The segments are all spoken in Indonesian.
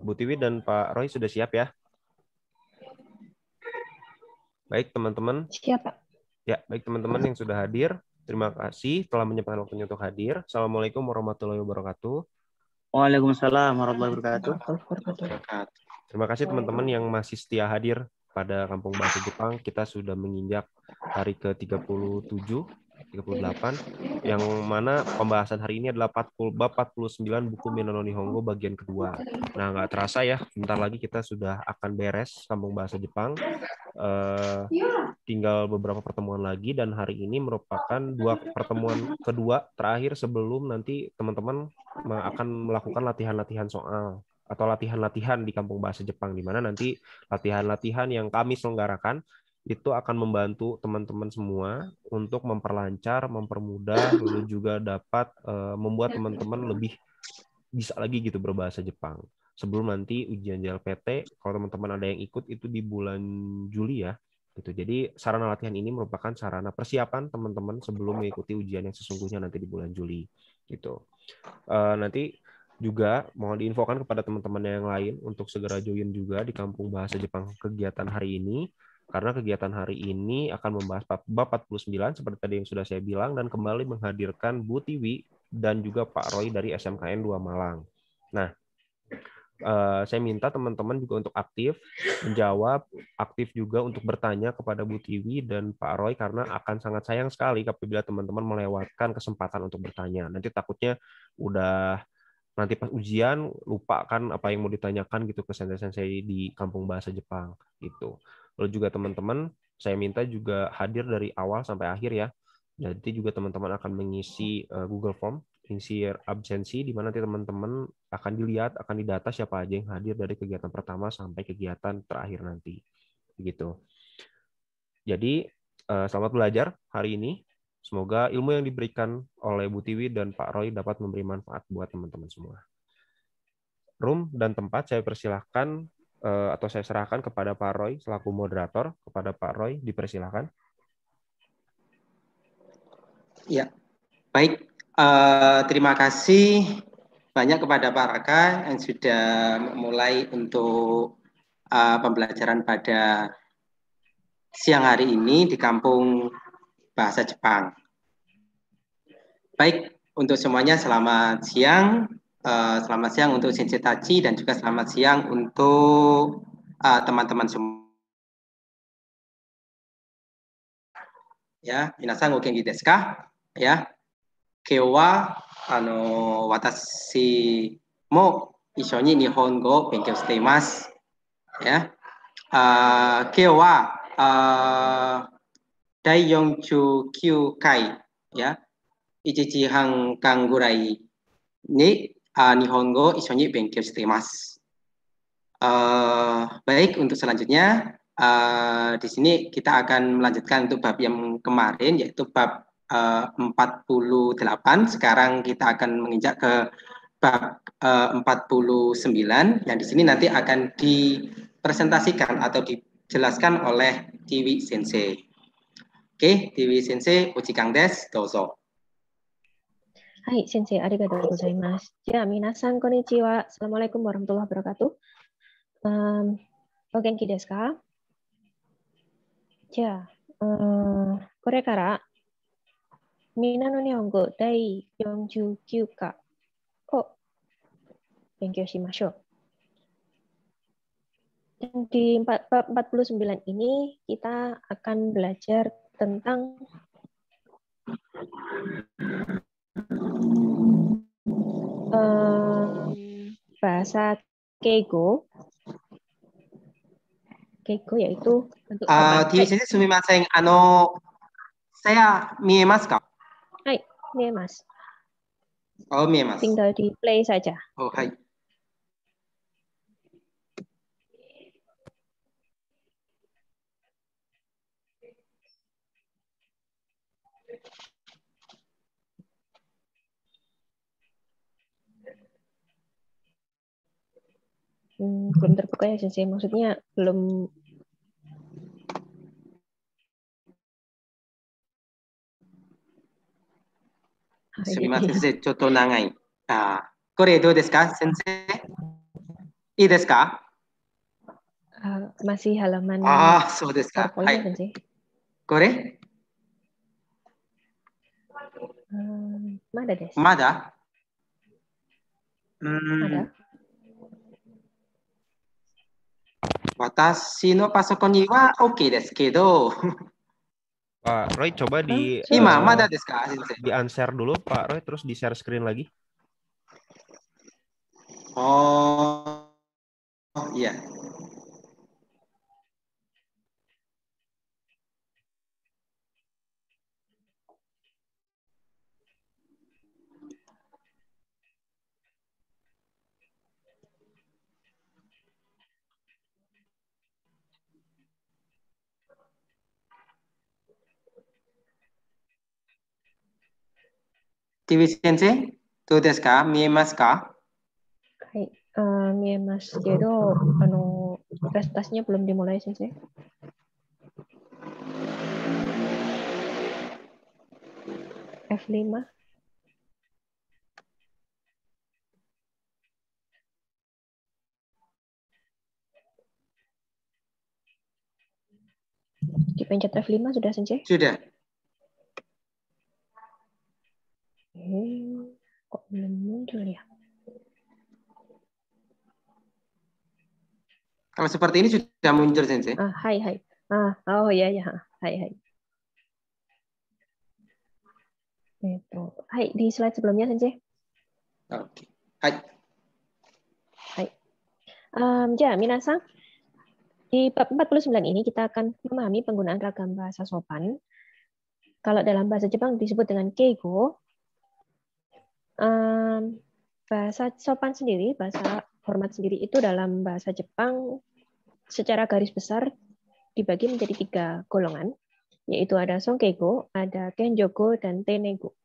Bu Tiwi dan Pak Roy sudah siap ya? Baik teman-teman. Siap Pak. Ya, baik teman-teman yang sudah hadir. Terima kasih telah menyempatkan waktunya untuk hadir. Assalamualaikum warahmatullahi wabarakatuh. Waalaikumsalam warahmatullahi wabarakatuh. Terima kasih teman-teman yang masih setia hadir pada Kampung Bahasa Jepang. Kita sudah menginjak hari ke-37 38 yang mana pembahasan hari ini adalah 40 bab 49 buku Minono Nihongo bagian kedua. Nah, nggak terasa ya, sebentar lagi kita sudah akan beres sambung bahasa Jepang. Eh, tinggal beberapa pertemuan lagi dan hari ini merupakan dua pertemuan kedua terakhir sebelum nanti teman-teman akan melakukan latihan-latihan soal atau latihan-latihan di kampung bahasa Jepang di mana nanti latihan-latihan yang kami selenggarakan itu akan membantu teman-teman semua untuk memperlancar, mempermudah, lalu juga dapat uh, membuat teman-teman lebih bisa lagi gitu berbahasa Jepang. Sebelum nanti ujian JLPT, kalau teman-teman ada yang ikut itu di bulan Juli ya. Gitu. Jadi sarana latihan ini merupakan sarana persiapan teman-teman sebelum mengikuti ujian yang sesungguhnya nanti di bulan Juli. Gitu. Uh, nanti juga mohon diinfokan kepada teman-teman yang lain untuk segera join juga di Kampung Bahasa Jepang kegiatan hari ini karena kegiatan hari ini akan membahas bab 49 seperti tadi yang sudah saya bilang dan kembali menghadirkan Bu Tiwi dan juga Pak Roy dari SMKN 2 Malang. Nah, eh, saya minta teman-teman juga untuk aktif menjawab, aktif juga untuk bertanya kepada Bu Tiwi dan Pak Roy karena akan sangat sayang sekali apabila teman-teman melewatkan kesempatan untuk bertanya. Nanti takutnya udah nanti pas ujian lupa kan apa yang mau ditanyakan gitu ke sensei-sensei di kampung bahasa Jepang gitu lalu juga teman-teman saya minta juga hadir dari awal sampai akhir ya nanti juga teman-teman akan mengisi eh, Google Form isi absensi di mana nanti teman-teman akan dilihat akan didata siapa aja yang hadir dari kegiatan pertama sampai kegiatan terakhir nanti begitu jadi eh, selamat belajar hari ini Semoga ilmu yang diberikan oleh Bu Tiwi dan Pak Roy dapat memberi manfaat buat teman-teman semua. Room dan tempat saya persilahkan Eh, atau saya serahkan kepada Pak Roy selaku moderator kepada Pak Roy dipersilahkan. Ya, baik. Uh, terima kasih banyak kepada Pak Raka yang sudah mulai untuk uh, pembelajaran pada siang hari ini di Kampung Bahasa Jepang. Baik, untuk semuanya selamat siang uh, selamat siang untuk Sensei Tachi dan juga selamat siang untuk eh, teman-teman uh, semua. Ya, minasan oke gitu desu ka? Ya. Kyo wa ano watashi mo isho ya. eh, ya. kan ni nihongo benkyou shite imasu. Ya. Uh, kyo wa uh, dai 49回や1時半間ぐらいに uh, Nihongo Isonyi Benkyo Shitemasu. Ah, baik, untuk selanjutnya uh, di sini kita akan melanjutkan untuk bab yang kemarin yaitu bab uh, 48. Sekarang kita akan menginjak ke bab uh, 49 yang di sini nanti akan dipresentasikan atau dijelaskan oleh Tiwi Sensei. Oke, okay, Tiwi Sensei, Uchi Kang Des, dozo. Hai, Ya, Assalamualaikum warahmatullahi wabarakatuh. Ya, mina wabarakatuh、um,。お元気ですかじゃあ、um, これから、みんなの日本語第49課を勉強しましょう。Dan di 49 ini kita akan belajar tentang Eh, bahasa Keigo. Keigo yaitu ah uh, sini sumimasen. Ano saya miemas ka? Hai, miemas Oh, miemas Tinggal di play saja. Oh, hai. hmm, belum terbuka ya sih. maksudnya belum ah, iya, Sumimasen iya. sensei, chotto nagai. Ah, kore dou desu ka, sensei? Ii desu ka? Uh, masih halaman Ah, so desu ka. Hai. Sensei. Kore? Um, mada desu. Mada? Hmm, mada? Watashi no pasokon wa oke desu kedo. Pak Roy coba di hmm, Ima, uh, eh, mada desu ka? Ah, di unshare dulu Pak Roy terus di share screen lagi. Oh. Oh iya. っていう先生、どうですか見えますかはい、あ見えますけど、あの、presentasinya eh, anu, belum dimulai, Sensei. F5. Dipencet F5 sudah, Sensei? Sudah. Oke, kok belum muncul ya? Kalau seperti ini sudah muncul, Sensei. Ah, hai, hai. Ah, oh ya ya. Hai, hai. Itu. Hai, di slide sebelumnya, Sensei. Oke. Okay. Hai. Hai. Um, ya, Minasa. Di bab 49 ini kita akan memahami penggunaan ragam bahasa sopan. Kalau dalam bahasa Jepang disebut dengan keigo, Um, bahasa sopan sendiri, bahasa hormat sendiri itu dalam bahasa Jepang secara garis besar dibagi menjadi tiga golongan, yaitu ada songkego, ada Kenjogo, dan Tenego.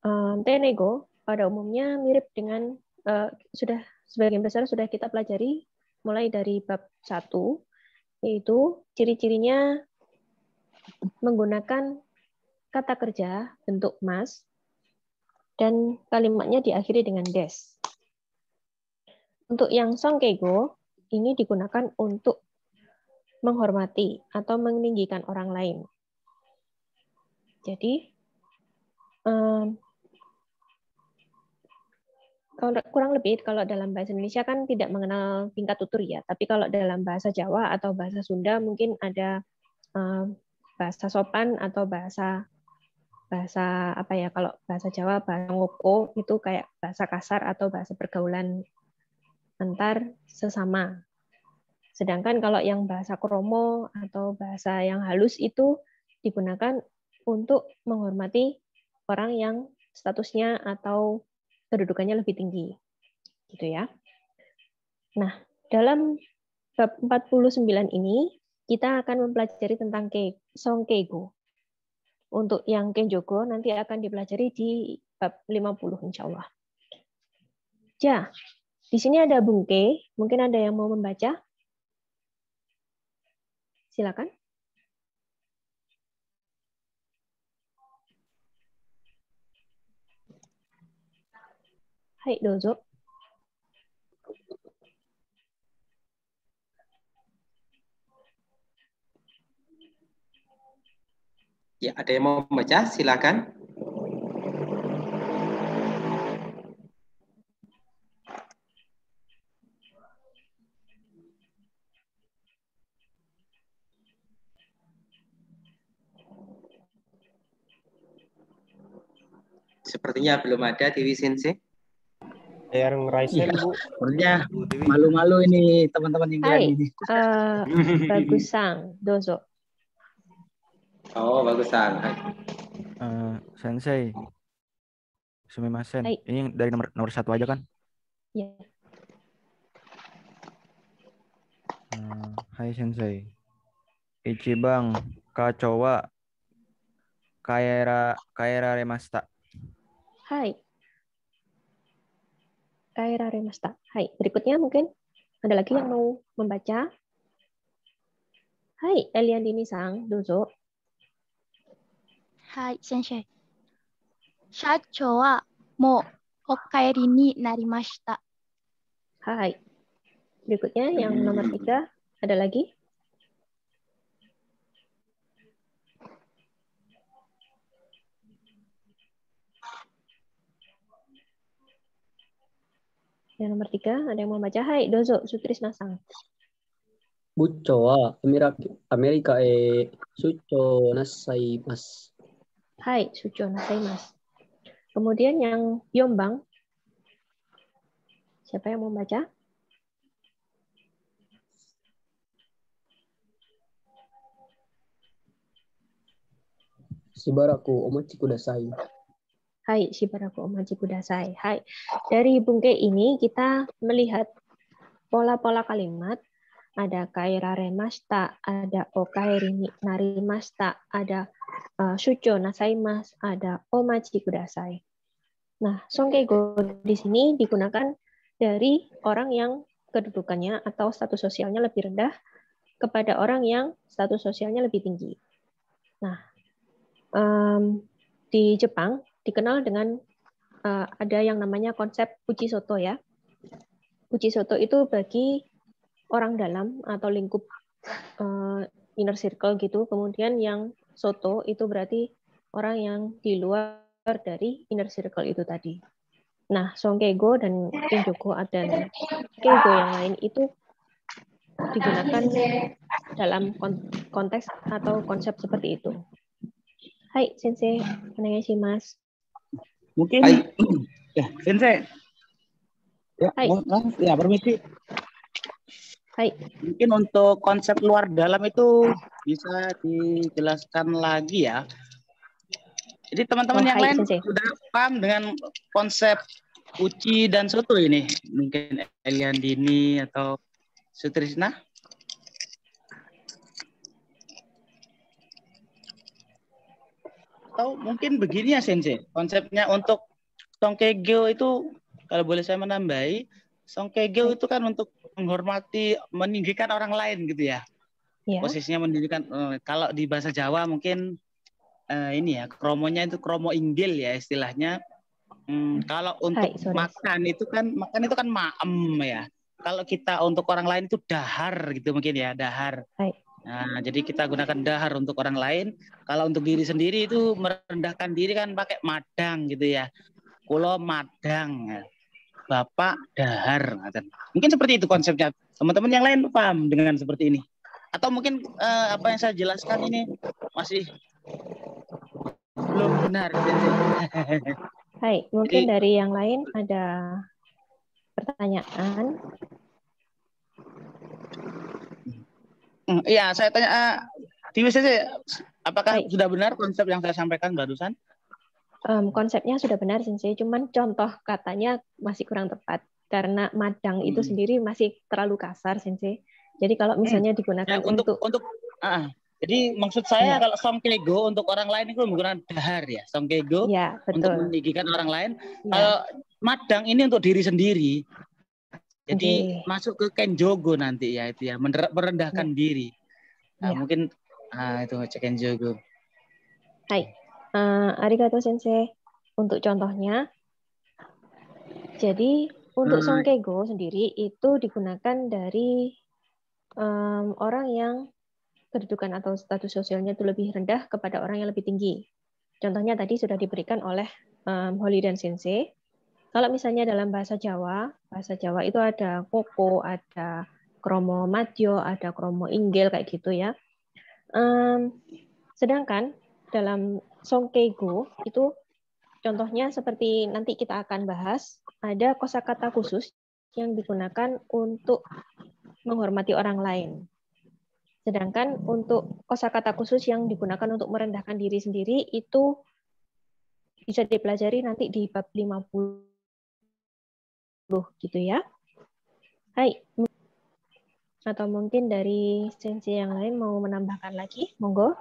Um, tenego pada umumnya mirip dengan uh, sudah sebagian besar sudah kita pelajari mulai dari bab satu yaitu ciri-cirinya menggunakan kata kerja bentuk mas dan kalimatnya diakhiri dengan des. Untuk yang songkego, ini digunakan untuk menghormati atau meninggikan orang lain. Jadi, um, kurang lebih kalau dalam bahasa Indonesia kan tidak mengenal tingkat tutur ya, tapi kalau dalam bahasa Jawa atau bahasa Sunda mungkin ada um, bahasa sopan atau bahasa bahasa apa ya kalau bahasa Jawa bahasa ngoko itu kayak bahasa kasar atau bahasa pergaulan antar sesama. Sedangkan kalau yang bahasa kromo atau bahasa yang halus itu digunakan untuk menghormati orang yang statusnya atau kedudukannya lebih tinggi. Gitu ya. Nah, dalam bab 49 ini kita akan mempelajari tentang ke, songkego. Untuk yang Kenjogo nanti akan dipelajari di bab 50 insya Allah. Ya, di sini ada bungke. Mungkin ada yang mau membaca? Silakan. Hai, dozok. Ya, ada yang mau membaca? Silakan. Sepertinya belum ada Dewi Sensei. sih. ngerasain ya, Sepertinya malu-malu ini teman-teman yang Hai, ini. Eh, uh, Bagusang, Dozo. Oh, bagusan. Hai. Uh, eh, sensei. Sumimasen. Hai. Ini dari nomor nomor satu aja kan? Iya. Yeah. Uh, hai Sensei. Ichibang Kacowa Kaera Kaera Remasta. Hai. Kaera Remasta. Hai. Berikutnya mungkin ada lagi yang mau membaca? Hai, Elian Dini Sang, Dozo hai Hai, berikutnya yang nomor tiga ada lagi yang nomor tiga ada yang mau baca Hai Dozo Sutris Nasang Bucowa Amerika Amerika eh Sucho Nasai Mas Hai, sujo mas. Kemudian yang yombang, siapa yang mau baca? Sibaraku omachi kudasai. Hai, Sibaraku omachi kudasai. Hai. Dari bungke ini kita melihat pola-pola kalimat ada kairare ada okaeri nari ada uh, eh, shucho nasaimas, ada omachi kudasai. Nah, songkego di sini digunakan dari orang yang kedudukannya atau status sosialnya lebih rendah kepada orang yang status sosialnya lebih tinggi. Nah, um, di Jepang dikenal dengan uh, ada yang namanya konsep uji soto ya. Uji soto itu bagi orang dalam atau lingkup uh, inner circle gitu. Kemudian yang soto itu berarti orang yang di luar dari inner circle itu tadi. Nah, Song dan injoko ada dan Keigo yang lain itu digunakan dalam konteks atau konsep seperti itu. Hai, Sensei, sih Mas. Mungkin Hai. ya, Sensei. Ya, Hai. ya permisi. Hai. Mungkin untuk konsep luar dalam itu bisa dijelaskan lagi ya. Jadi teman-teman oh, yang hai, lain sensei. sudah paham dengan konsep uci dan soto ini? Mungkin Elian Dini atau Sutrisna? Atau mungkin begini ya Sensei, konsepnya untuk Songkegyo itu kalau boleh saya menambahi, Songkegyo itu kan untuk menghormati, meninggikan orang lain gitu ya. yeah. Posisinya meninggikan. Eh, kalau di bahasa Jawa mungkin uh, ini ya kromonya itu kromo inggil ya istilahnya. Hmm, kalau untuk Hai, makan itu kan makan itu kan maem ya. Kalau kita untuk orang lain itu dahar gitu mungkin ya dahar. Nah, jadi kita gunakan dahar untuk orang lain. Kalau untuk diri sendiri itu merendahkan diri kan pakai madang gitu ya. Kulo madang. Bapak Dahar. Mungkin seperti itu konsepnya. Teman-teman yang lain paham dengan seperti ini? Atau mungkin eh, apa yang saya jelaskan ini masih belum benar. Hai, mungkin Jadi, dari yang lain ada pertanyaan. Hmm, iya, saya tanya uh, di WCC, apakah Hai. sudah benar konsep yang saya sampaikan barusan? um, konsepnya sudah benar sensei, cuman contoh katanya masih kurang tepat karena madang itu hmm. sendiri masih terlalu kasar sensei. Jadi kalau misalnya hmm. digunakan ya, untuk untuk, untuk uh, jadi maksud saya ya. kalau songkego untuk orang lain itu menggunakan dahar ya, songkego ya, untuk meninggikan orang lain. Ya. Kalau madang ini untuk diri sendiri. Jadi okay. masuk ke kenjogo nanti ya itu ya, merendahkan ya. diri. Nah, ya. mungkin ah, itu kenjogo. Hai. Uh, arigato sensei. Untuk contohnya, jadi untuk hmm. songkego sendiri itu digunakan dari um, orang yang kedudukan atau status sosialnya itu lebih rendah kepada orang yang lebih tinggi. Contohnya tadi sudah diberikan oleh um, Holly dan Sensei. Kalau misalnya dalam bahasa Jawa, bahasa Jawa itu ada koko, ada kromo matio, ada kromo inggil kayak gitu ya. Um, sedangkan dalam Song Keigo itu contohnya seperti nanti kita akan bahas ada kosakata khusus yang digunakan untuk menghormati orang lain. Sedangkan untuk kosakata khusus yang digunakan untuk merendahkan diri sendiri itu bisa dipelajari nanti di bab 50 gitu ya. Hai. Atau mungkin dari sensi yang lain mau menambahkan lagi, monggo.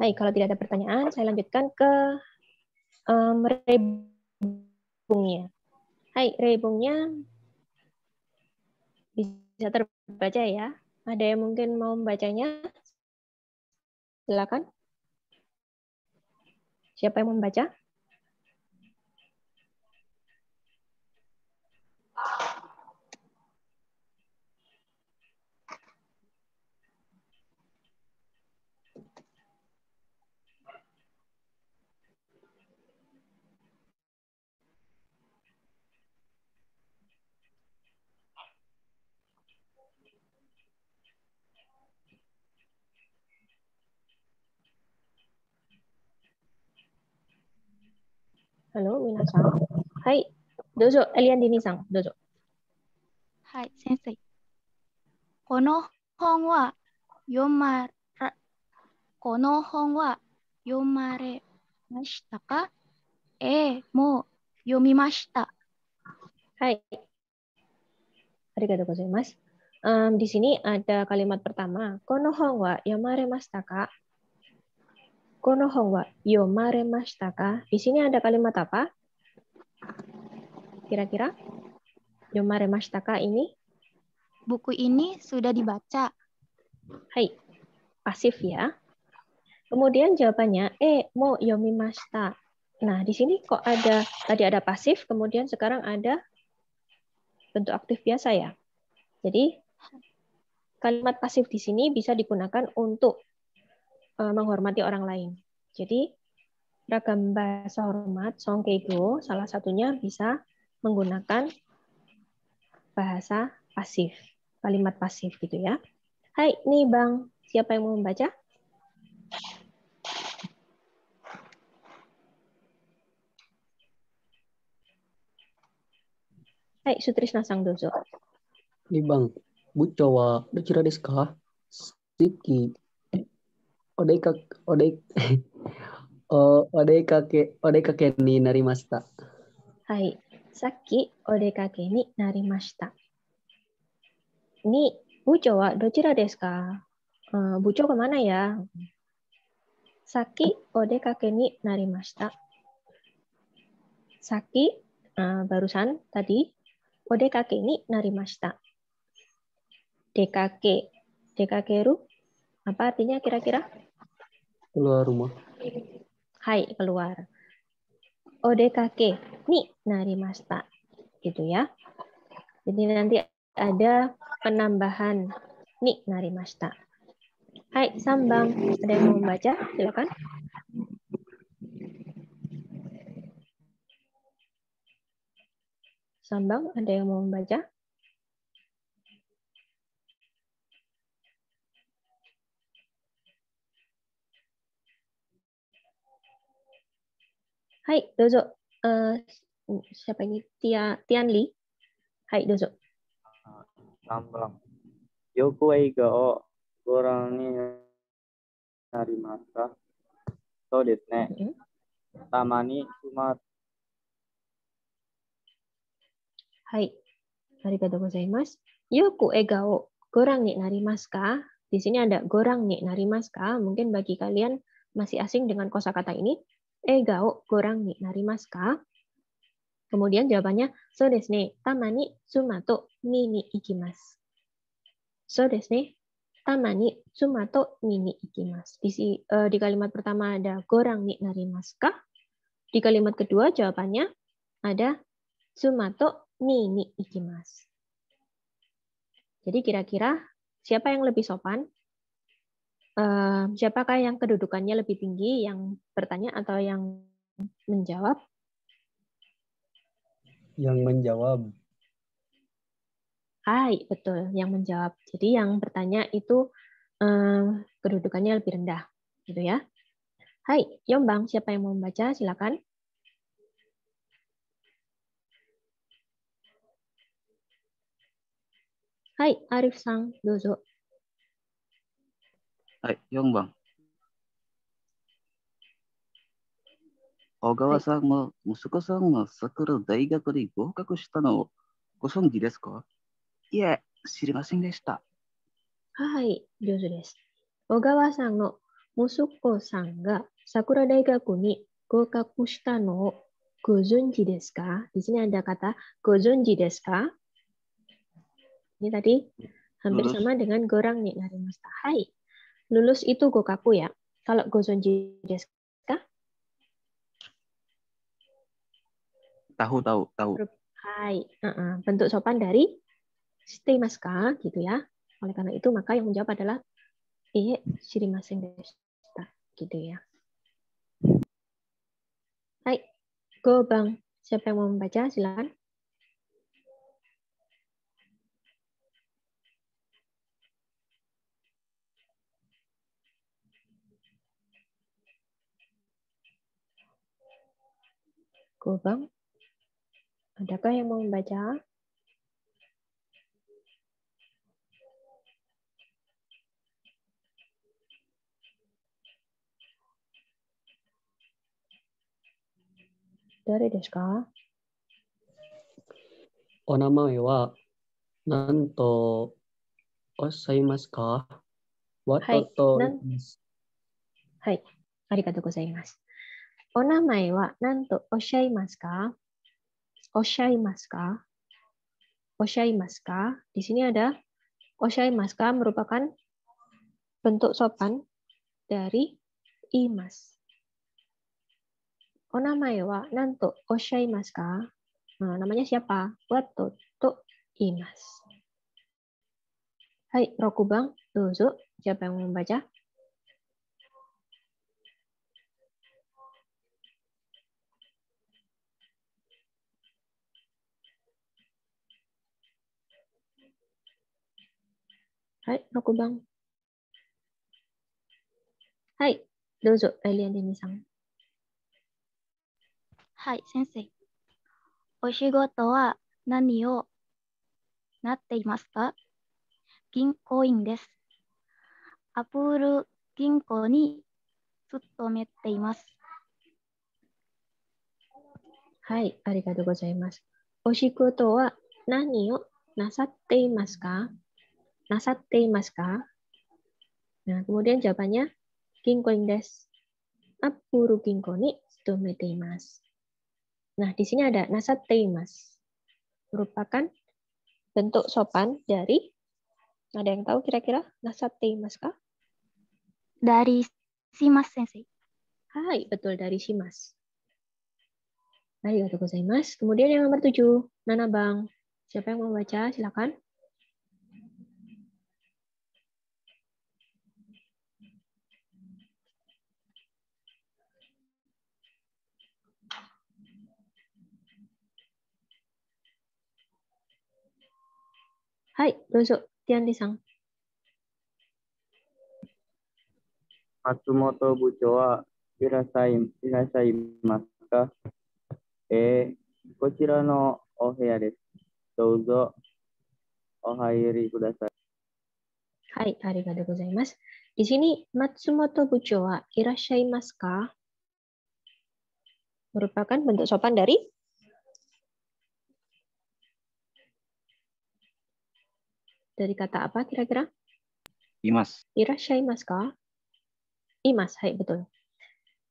Baik, kalau tidak ada pertanyaan, saya lanjutkan ke um, rebungnya. Hai, rebungnya bisa terbaca ya? Ada yang mungkin mau membacanya? Silakan. Siapa yang membaca? ハロー、なさん。はい。どうぞ、エリアンディニさん、どうぞ。はい、先生。この本は読まれ、この本は読まれましたかええ、もう読みました。はい。ありがとうございます。Um, di sini ada kalimat pertama, kono hongwa y a m a r e m a s t a ka? Kono Hongwa, yomare mashtaka. Di sini ada kalimat apa? Kira-kira? Yomare mashtaka ini? Buku ini sudah dibaca. Hai, pasif ya. Kemudian jawabannya e mo yomimashita. Nah, di sini kok ada tadi ada pasif, kemudian sekarang ada bentuk aktif biasa ya. Jadi kalimat pasif di sini bisa digunakan untuk Eh, menghormati orang lain. Jadi ragam bahasa hormat songkego salah satunya bisa menggunakan bahasa pasif, kalimat pasif gitu ya. Hai, nih Bang, siapa yang mau membaca? Hai, Sutrisna Sang Dozo. Nih Bang, bu bucira deska, cira Siki お出かけ、お出、お、お出かけ、お出かけになりました。はい。さっきお出かけになりました。に、部長はどちらですか、うん、部長が apa artinya kira-kira? keluar rumah. Hai, keluar. ODKK, ni Masta. Gitu ya. Jadi nanti ada penambahan ni Masta. Hai, Sambang. Ada yang mau membaca? Silakan. Sambang, ada yang mau membaca? hai eh siapa ini? Tia, li Hai, dozo. Sambang. Yoku e ga o goran ni dari masa. So desu ne. Mm-hmm. Tama ni Hai. Arigatou gozaimasu. Yoku e ega o goran ni nari maska Di sini ada gorang ni nari maska Mungkin bagi kalian masih asing dengan kosakata ini, えがをご覧になりますか eh, Kemudian jawabannya, so desu ne, tamani sumato mini ikimas. ni So desu ne, tamani sumato mini ikimas. ni ikimasu. Di, uh, di kalimat pertama ada kurang nih nari Di kalimat kedua jawabannya ada sumato mini ikimas. Jadi kira-kira siapa yang lebih sopan? uh, siapakah yang kedudukannya lebih tinggi, yang bertanya atau yang menjawab? Yang menjawab. Hai, betul, yang menjawab. Jadi yang bertanya itu uh, kedudukannya lebih rendah, gitu ya. Hai, Yombang, siapa yang mau membaca? Silakan. Hai, Arif Sang, dozo. はい、4番。小川さんも、息子さんは桜大学に合格したのをご存知ですかいえ、知りませんでした。はい、上手です。小川さんの息子さんが桜大学に合格したのをご存知ですか一年ナの方、ご存知ですか Ini tadi hampir sama dengan Lulus itu gokaku ya. Kalau gozonji desu Tahu, tahu, tahu. Hai. Uh -uh. Bentuk sopan dari stay maska gitu ya. Oleh karena itu maka yang menjawab adalah eh shirimasen deshita gitu ya. Hai. Go Bang, siapa yang mau membaca silakan. 5番。Adakah y お名前は何とおっしゃいますか、はい、ありがとうございます。nama iwa Di sini maska o maska h maska di sini ada s maska merupakan bentuk sopan dari imas. Onamae ya wa nanto o s h a i m a s ka? Nah, namanya siapa? Watoto imas. Hai, Rokubang, Dozo, siapa yang membaca? はい、6番。はい、どうぞ、エリアデミさん。はい、先生。お仕事は何をなっていますか銀行員です。アプール銀行に勤めています。はい、ありがとうございます。お仕事は何をなさっていますか Nasatte mas Nah, kemudian jawabannya kinkoin des. Apuru kinkoni stomete mas. Nah, di sini ada nasatte mas. Merupakan bentuk sopan dari ada yang tahu kira-kira nasatte mas ka? Dari mas Sensei. Hai, betul dari Simas. Hai, gozaimasu. Kemudian yang nomor tujuh, Nana Bang. Siapa yang mau baca? Silakan. はい、どうぞ、ティアンディさん。松本部長はいらっしゃいいらっしゃいますか、えー、こちらのお部屋です。どうぞお入りください。はい、ありがとうございます。Di merupakan bentuk sopan dari dari kata apa kira-kira? Imas. Irashai imas ka? Imas, hai betul.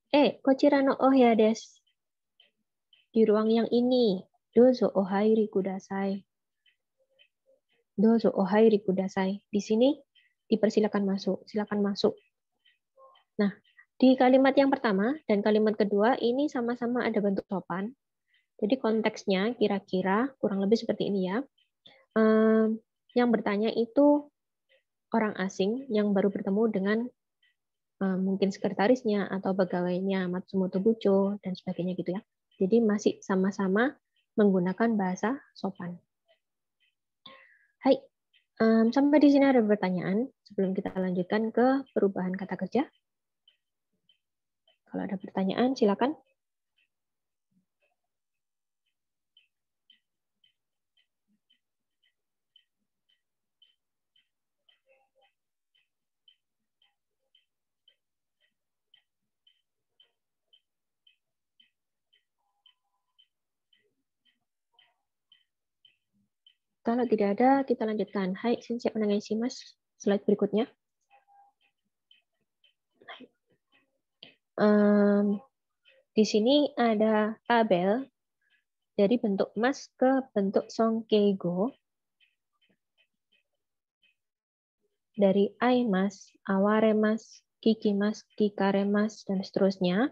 Eh, kochira no ohya des. Di ruang yang ini. Dozo ohairi oh kudasai. Dozo ohairi oh kudasai. Di sini dipersilakan masuk. Silakan masuk. Nah, di kalimat yang pertama dan kalimat kedua ini sama-sama ada bentuk sopan. Jadi konteksnya kira-kira kurang lebih seperti ini ya. Ehm, yang bertanya itu orang asing yang baru bertemu dengan uh, mungkin sekretarisnya atau pegawainya Matsumoto Bucho dan sebagainya gitu ya. Jadi masih sama-sama menggunakan bahasa sopan. Hai, um, sampai di sini ada pertanyaan sebelum kita lanjutkan ke perubahan kata kerja. Kalau ada pertanyaan silakan. Kalau tidak ada, kita lanjutkan. Hai, siap siap menangisi, Mas. Slide berikutnya. Um, di sini ada tabel dari bentuk emas ke bentuk songkeigo. Dari aware emas, kiki mas, kikare mas, dan seterusnya.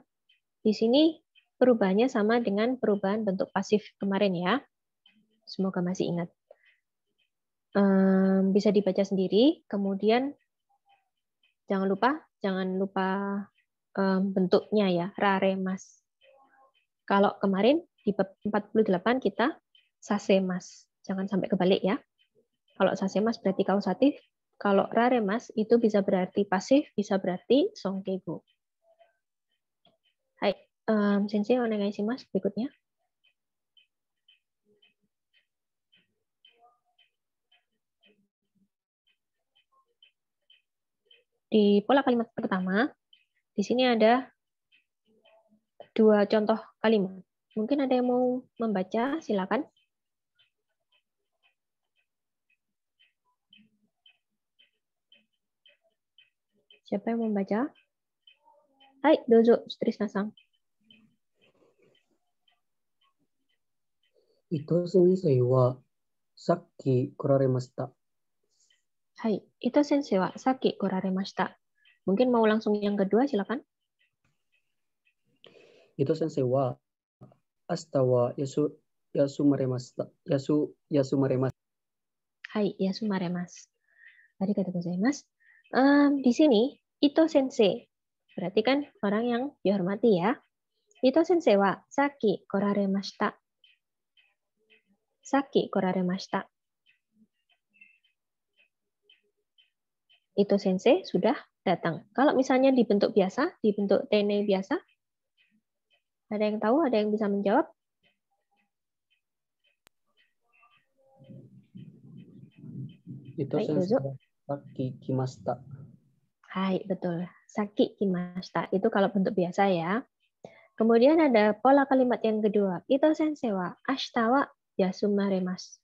Di sini perubahannya sama dengan perubahan bentuk pasif kemarin ya. Semoga masih ingat um, bisa dibaca sendiri. Kemudian jangan lupa jangan lupa um, bentuknya ya Rare raremas. Kalau kemarin di 48 kita sasemas. Jangan sampai kebalik ya. Kalau sase sasemas berarti kausatif, kalau rare raremas itu bisa berarti pasif, bisa berarti songkego. Hai, um, sensei mas berikutnya. Di pola kalimat pertama, di sini ada dua contoh kalimat. Mungkin ada yang mau membaca, silakan. Siapa yang membaca? Hai, Dojo Sutris Nasang. Itu sini saya wa sakki koraremashita itu Mungkin mau langsung yang kedua, silakan. Itu sensei wa astawa yasu yasu maremashita. yasu maremas. Hai, yasumaremasu. saya mas. Um, di sini itu sensei. Berarti kan orang yang dihormati ya. Itu sensei wa saki koraremashita. Saki koraremashita. itu sensei sudah datang. Kalau misalnya dibentuk biasa, dibentuk tene biasa, ada yang tahu, ada yang bisa menjawab? Itu sensei saki kimasta. Hai, betul. Saki kimasta. Itu kalau bentuk biasa ya. Kemudian ada pola kalimat yang kedua. Itu sensei wa ashtawa yasumaremas.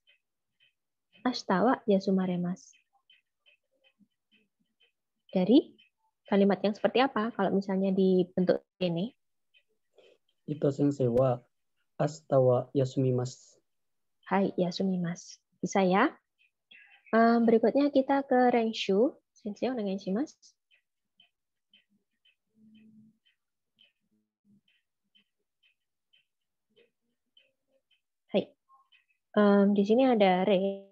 Ashtawa yasumaremas dari kalimat yang seperti apa kalau misalnya dibentuk ini? itu sensei wa astawa yasumimas. Hai yasumimas. Bisa ya? Um, berikutnya kita ke Renshu. Sensei orang Renshu mas. Hai. Um, di sini ada re.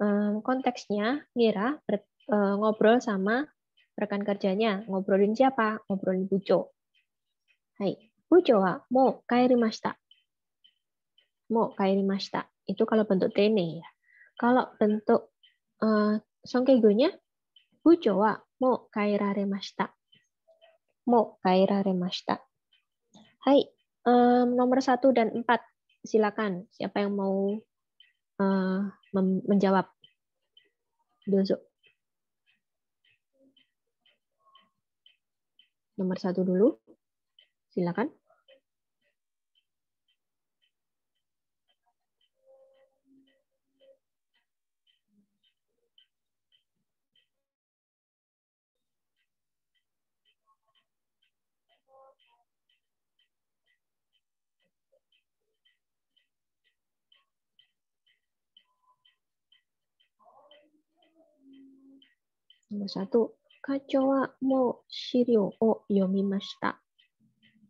Um, konteksnya mira ber Eh, ngobrol sama rekan kerjanya. Ngobrolin siapa? Ngobrolin Buco. Hai. Buco wa mo kairimashita. Mo kairimashita. Itu kalau bentuk tene ya. Kalau bentuk uh, songkegonya, Bujo wa mo kairaremashita. Mo kairaremashita. Hai. Um, nomor satu dan empat silakan siapa yang mau uh, menjawab dozo nomor satu dulu. Silakan. Nomor satu, 課長はもう資料を読みました。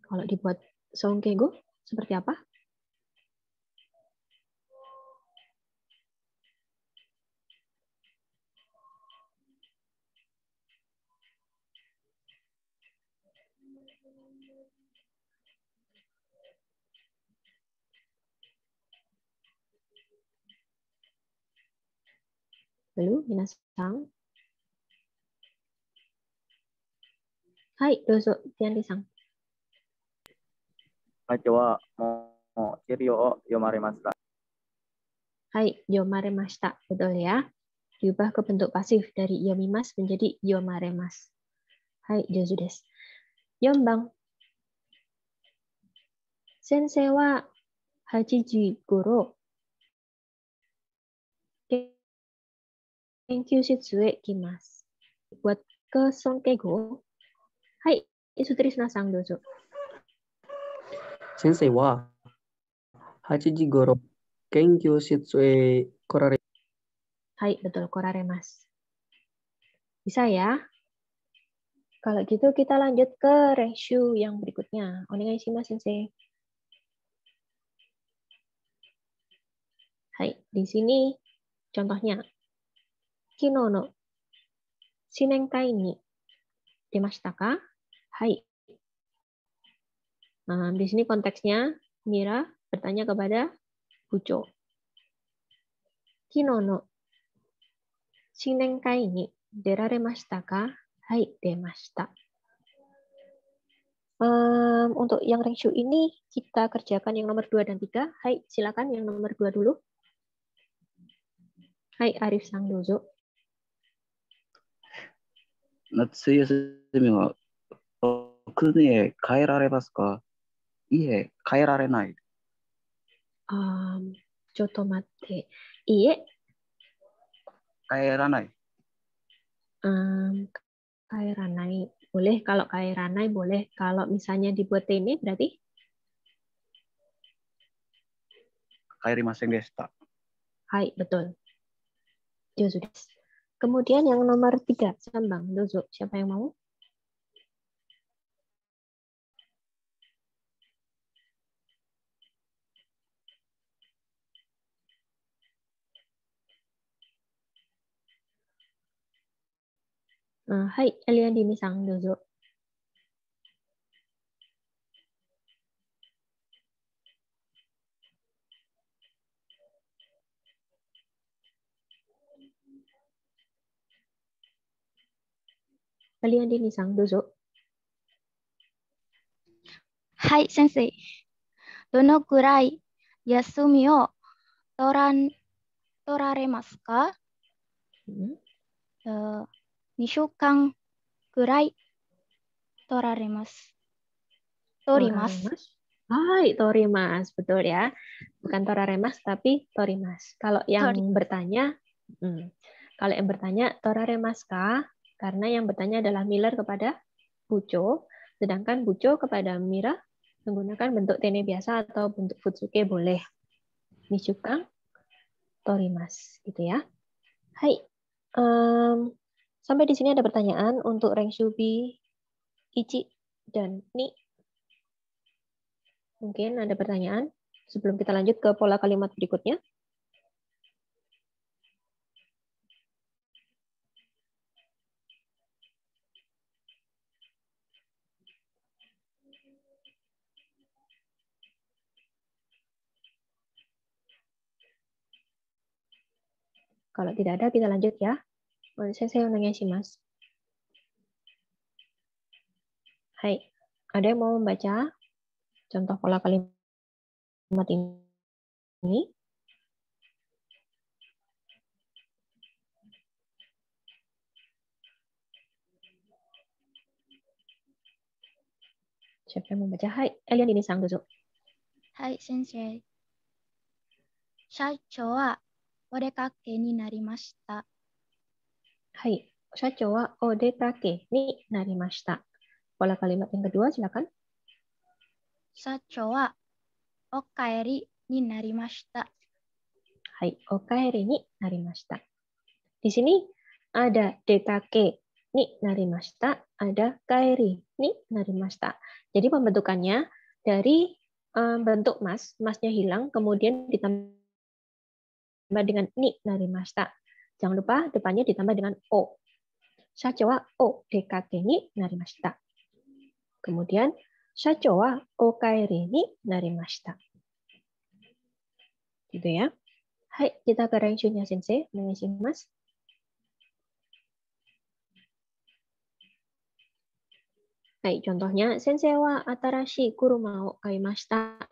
Kalau dibuat songkego seperti apa? Lalu, minasang. はい、どうぞ、ティアリさん。はい、今日はもう資料を読まれました。はい、読まれました。Betul ya. Diubah ke bentuk pasif dari yomimas menjadi yomaremas. Hai, Josu des. Yombang. Sensei wa hachiji goro. Kenkyu shitsu e kimasu. Buat ke sonkego betul 8来られます。Bisa ya? Kalau gitu kita lanjut ke resu yang berikutnya. Onegai shimasu, sensei. Hai, di sini contohnya. Kino no shinenkai ni demashita ka? hai. Nah, di sini konteksnya Mira bertanya kepada Buco. Kino no shinenkai ni deraremashita ka? Hai, demashita. Um, untuk yang renshu ini kita kerjakan yang nomor 2 dan 3. Hai, silakan yang nomor 2 dulu. Hai, Arif Sang Dozo. Natsuyasumi wa 僕ね、変えられますかいいえ、変えられない。あちょっと待って。いいえ。変えらない。Um, kayak ranai boleh kalau kayak ranai boleh kalau misalnya dibuat ini berarti kairi masing desta hai betul Josu kemudian yang nomor tiga sambang Josu siapa yang mau あはい、アリアリミさん、どうぞ。アリアリミさん、どうぞ。はい、先生。どのくらい休みを取ら取られますか、うん、uh, 2週間ぐらい取られます。Torimas. Hai, torimas, betul ya. Bukan toraremas, tapi torimas. Kalau yang Tori. bertanya, hmm, kalau yang bertanya toraremas kah? Karena yang bertanya adalah Miller kepada Buco, sedangkan Buco kepada Mira menggunakan bentuk tene biasa atau bentuk futsuke boleh. Nishukang, torimas, gitu ya. Hai, um, Sampai di sini ada pertanyaan untuk Reng Shubi, Ici, dan Ni. Mungkin ada pertanyaan sebelum kita lanjut ke pola kalimat berikutnya. Kalau tidak ada, kita lanjut ya. 先生お願いします。はい。Ada yang mau membaca contoh pola kalimat ini? Siapa yang membaca? Hai, ini sang Hai, hai pola kalimat yang kedua, silakan. Sacho wa okaeri ni narimashita. Hai, okaeri ni narimashita. Di sini ada detake ni narimashita, ada kaeri ni narimashita. Jadi pembentukannya dari um, bentuk mas, masnya hilang, kemudian ditambah dengan ni narimashita. Jangan lupa depannya ditambah dengan O. Shacho wa O dekake ni narimashita. Kemudian, shacho wa O kaeri ni narimashita. Gitu ya. Hai, kita ke renshunya sensei. Mengisi mas. Hai, contohnya, sensei wa atarashi kuruma o kaimashita.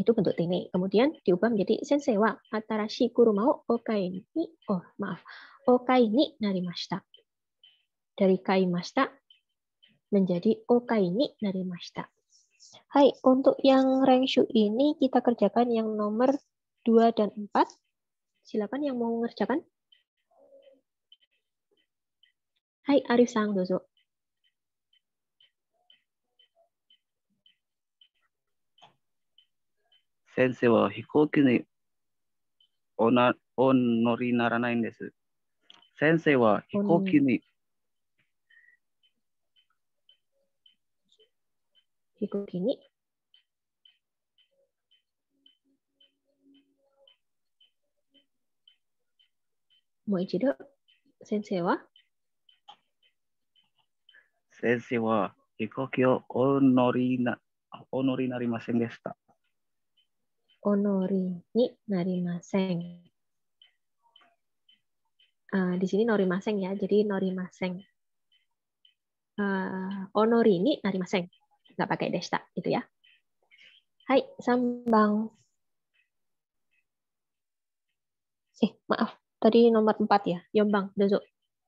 itu bentuk tini. Kemudian diubah menjadi sensewa atarashi mau okai ni oh maaf okai ni narimashita. Dari kai kaimashita menjadi okai ni narimashita. Hai, untuk yang rengshu ini kita kerjakan yang nomor 2 dan 4. Silakan yang mau mengerjakan. Hai, arisang Dozo. 先生は飛行機におなお乗りにならないんです。先生は飛行機に飛行機にもう一度先生は先生は飛行機をお乗りなお乗りになりませんでした。onori ni narimaseng. Uh, di sini nori maseng ya, jadi norimaseng. Uh, onori ni maseng, Nggak pakai deshita, gitu ya. Hai, sambang. Eh, maaf. Tadi nomor 4 ya, Yombang, Dozo.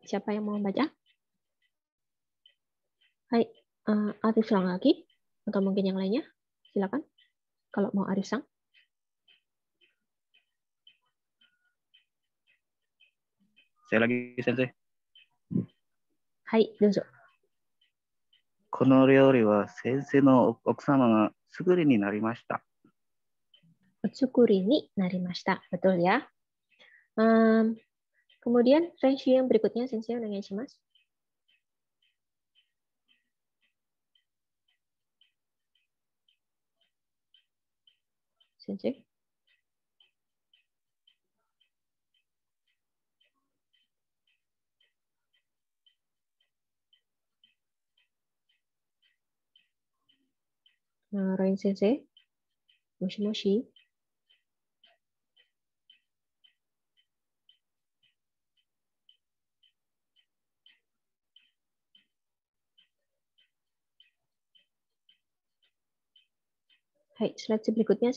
Siapa yang mau baca? Hai, uh, Arif Sang lagi? Atau mungkin yang lainnya? Silakan. Kalau mau Arif Sang. さよ先生。はい、どうぞ。この料理は先生の奥様が作りになりました。お作りになりました。バトリア。ン、ん。リコティアン先生お願いします。先生。Rain Sensei. Hai, slide berikutnya um,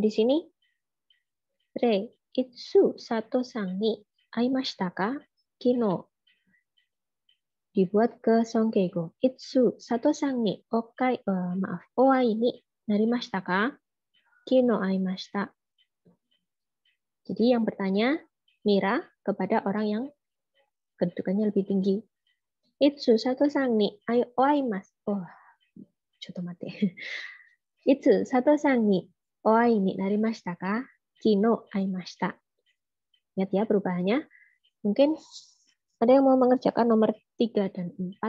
di sini, Rei Itsu, Sato, Sangi, Aimashita ka? Kino, dibuat ke Songkeigo. Itsu sato sang eh, ni okai uh, maaf oai ni narimashita ka? Kino aimashita. Jadi yang bertanya Mira kepada orang yang kedudukannya lebih tinggi. Itsu sato sang ni ai mas. Oh, coba mati. Itsu sato sang ni oai ni narimashita ka? Kino aimashita. Ingat ya perubahannya. Mungkin ada yang mau mengerjakan nomor 3 dan 4?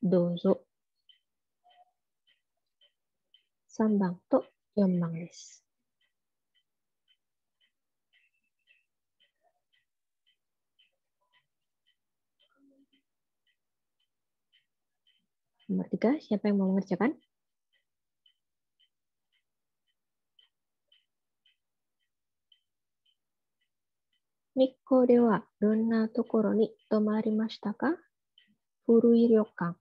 Dozo. Sambang to yombang des. Nomor 3, siapa yang mau mengerjakan? 日光ではどんなところに泊まりましたか古い旅館。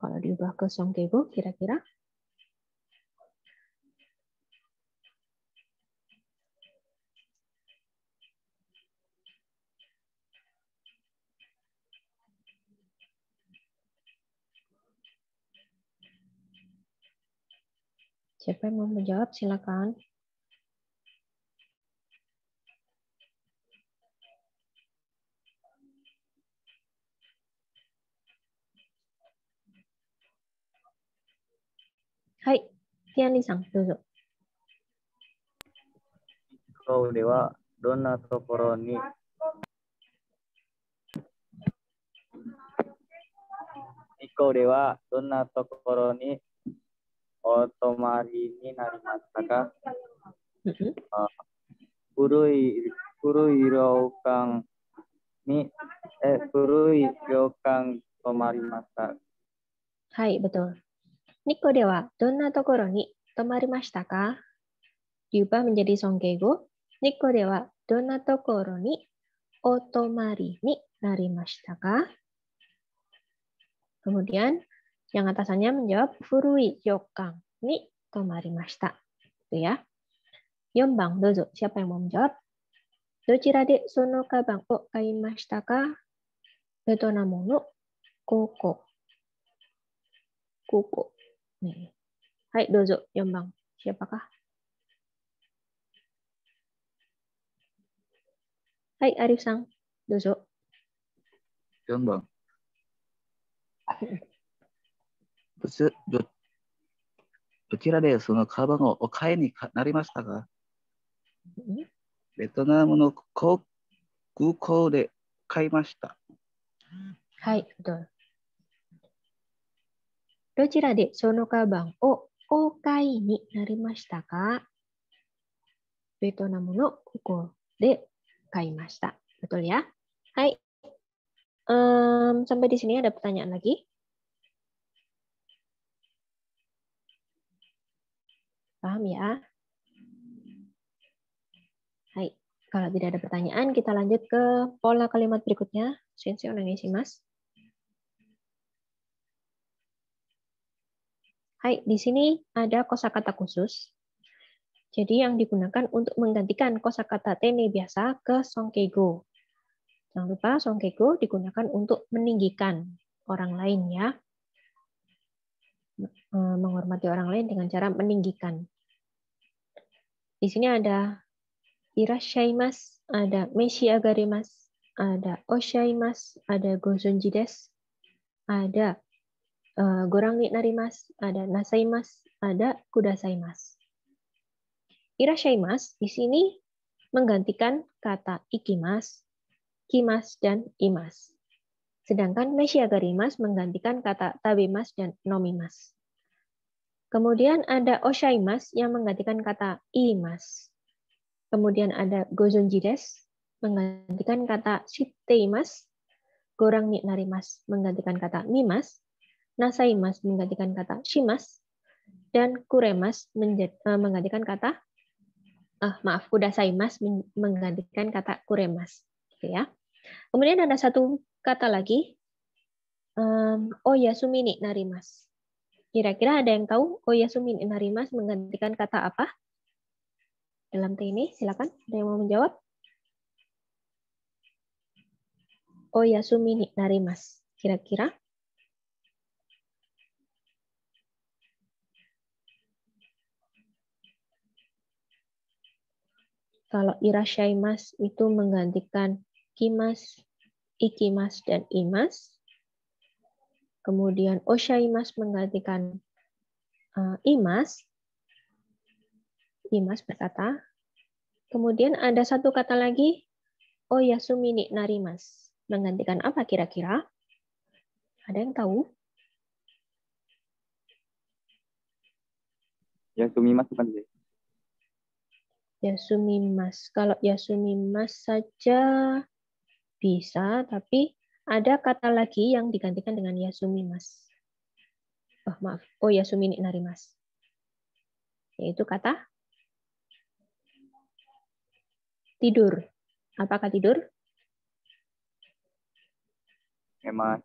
Kalau di Bakau Songkebo kira-kira Siapa yang mau menjawab silakan. Hai, Tian Lisang, dulu. Kau dewa, dona toporoni. Iko dewa, dona toporoni. お泊まりになりましたか古い古い旅館にえ古い旅館泊まりました。はい、ぶどう。ニコではどんなところに泊まりましたか Yuba menjadi songkego. Niko dewa dona tokoro ni otomari ni nari mashita ka? Kemudian Yang atasannya menjawab furui yokang ni tomarimashita. Gitu ya. Yombang dozo. Siapa yang mau menjawab? Dochira de sono kabang o kaimashita ka? Betona mono koko. Koko. Nih. Hai, dozo. Yombang. Siapakah? Hai, Arif Sang. Dozo. Yombang. どどちらでそのカバンをお買いになりましたかベトナムの航空港で買いました。はい、どうどちらでそのカバンをお買いになりましたかベトナムのここで買いました。はい。あ u l ya? Hai. Um, sampai di sini ada pertanyaan lagi? Paham ya? Hai, kalau tidak ada pertanyaan, kita lanjut ke pola kalimat berikutnya. Sensei nangisi mas. Hai, di sini ada kosakata khusus. Jadi yang digunakan untuk menggantikan kosakata tene biasa ke songkego. Jangan lupa songkego digunakan untuk meninggikan orang lain ya. Eh, menghormati orang lain dengan cara meninggikan. Di sini ada irashaimas, ada Agarimas, ada oshaimas, ada gozonjides, ada uh, eh, gorang narimas, ada nasaimas, ada kudasaimas. Irashaimas di sini menggantikan kata ikimas, kimas, dan imas. Sedangkan mesyagarimas menggantikan kata tabimas dan nomimas. Kemudian ada oshaimas yang menggantikan kata imas. Kemudian ada gozonjides menggantikan kata siteimas. Gorang narimas menggantikan kata mimas. Nasaimas menggantikan kata shimas. Dan kuremas eh, menggantikan kata Uh, maaf saimas menggantikan kata kuremas gitu ya. Kemudian ada satu kata lagi. Um, oh ya Sumini Narimas. Kira-kira ada yang tahu Oh ya Sumini Narimas menggantikan kata apa? Dalam T ini silakan ada yang mau menjawab? Oh ya Sumini Narimas. Kira-kira kalau irashaimas itu menggantikan kimas ikimas dan imas. Kemudian oshaimas menggantikan uh, imas. Imas berkata. Kemudian ada satu kata lagi, oyasumi ni narimas. Menggantikan apa kira-kira? Ada yang tahu? Yasumimas bukan sih? Yasumimas. Kalau Yasumimas saja bisa, tapi ada kata lagi yang digantikan dengan Yasumi, Mas. Oh, maaf. Oh, Yasumi Nari, Mas. Yaitu kata tidur. Apakah tidur? Emang.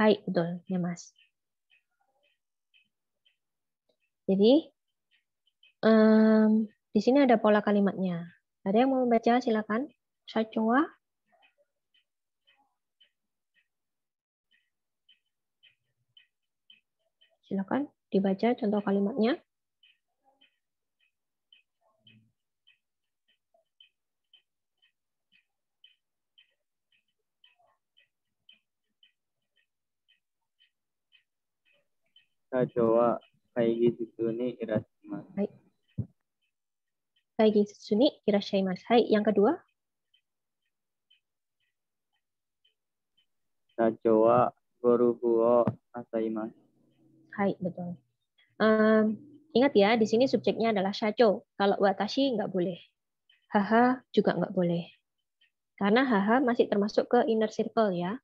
Hai, betul, Ya, Mas. Jadi, um, di sini ada pola kalimatnya. Ada yang mau membaca? Silakan. Sacoa. Silakan dibaca contoh kalimatnya. Saya coba, kaigi gitu sitsuni irashimasu. Baik. Saya sitsuni irashimasu. Hai, yang kedua. 社長はゴルフをなさいます。はい、betul. Nah, um, ingat ya, di sini subjeknya adalah shacho. Kalau watashi nggak boleh. Haha juga nggak boleh. Karena haha masih termasuk ke inner circle ya.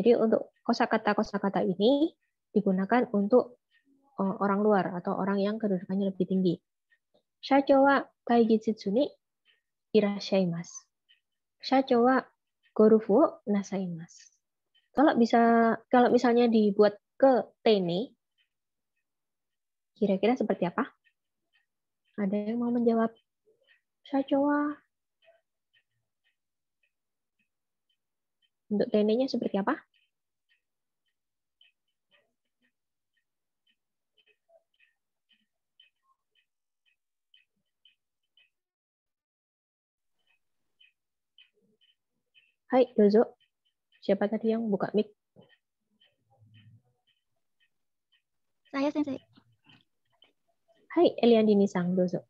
Jadi untuk kosakata kosakata ini digunakan untuk eh, orang luar atau orang yang kedudukannya lebih tinggi. Shacho wa taijitsu ni irashaimasu. Shacho wa gorufu nasaimasu. Kalau bisa kalau misalnya dibuat ke Tene, kira-kira seperti apa? Ada yang mau menjawab? Saya coba. Untuk Tene-nya seperti apa? Hai, Dozo. Siapa tadi yang buka mic? Saya, Sensei. Hai, Eliandini Sang Dozo.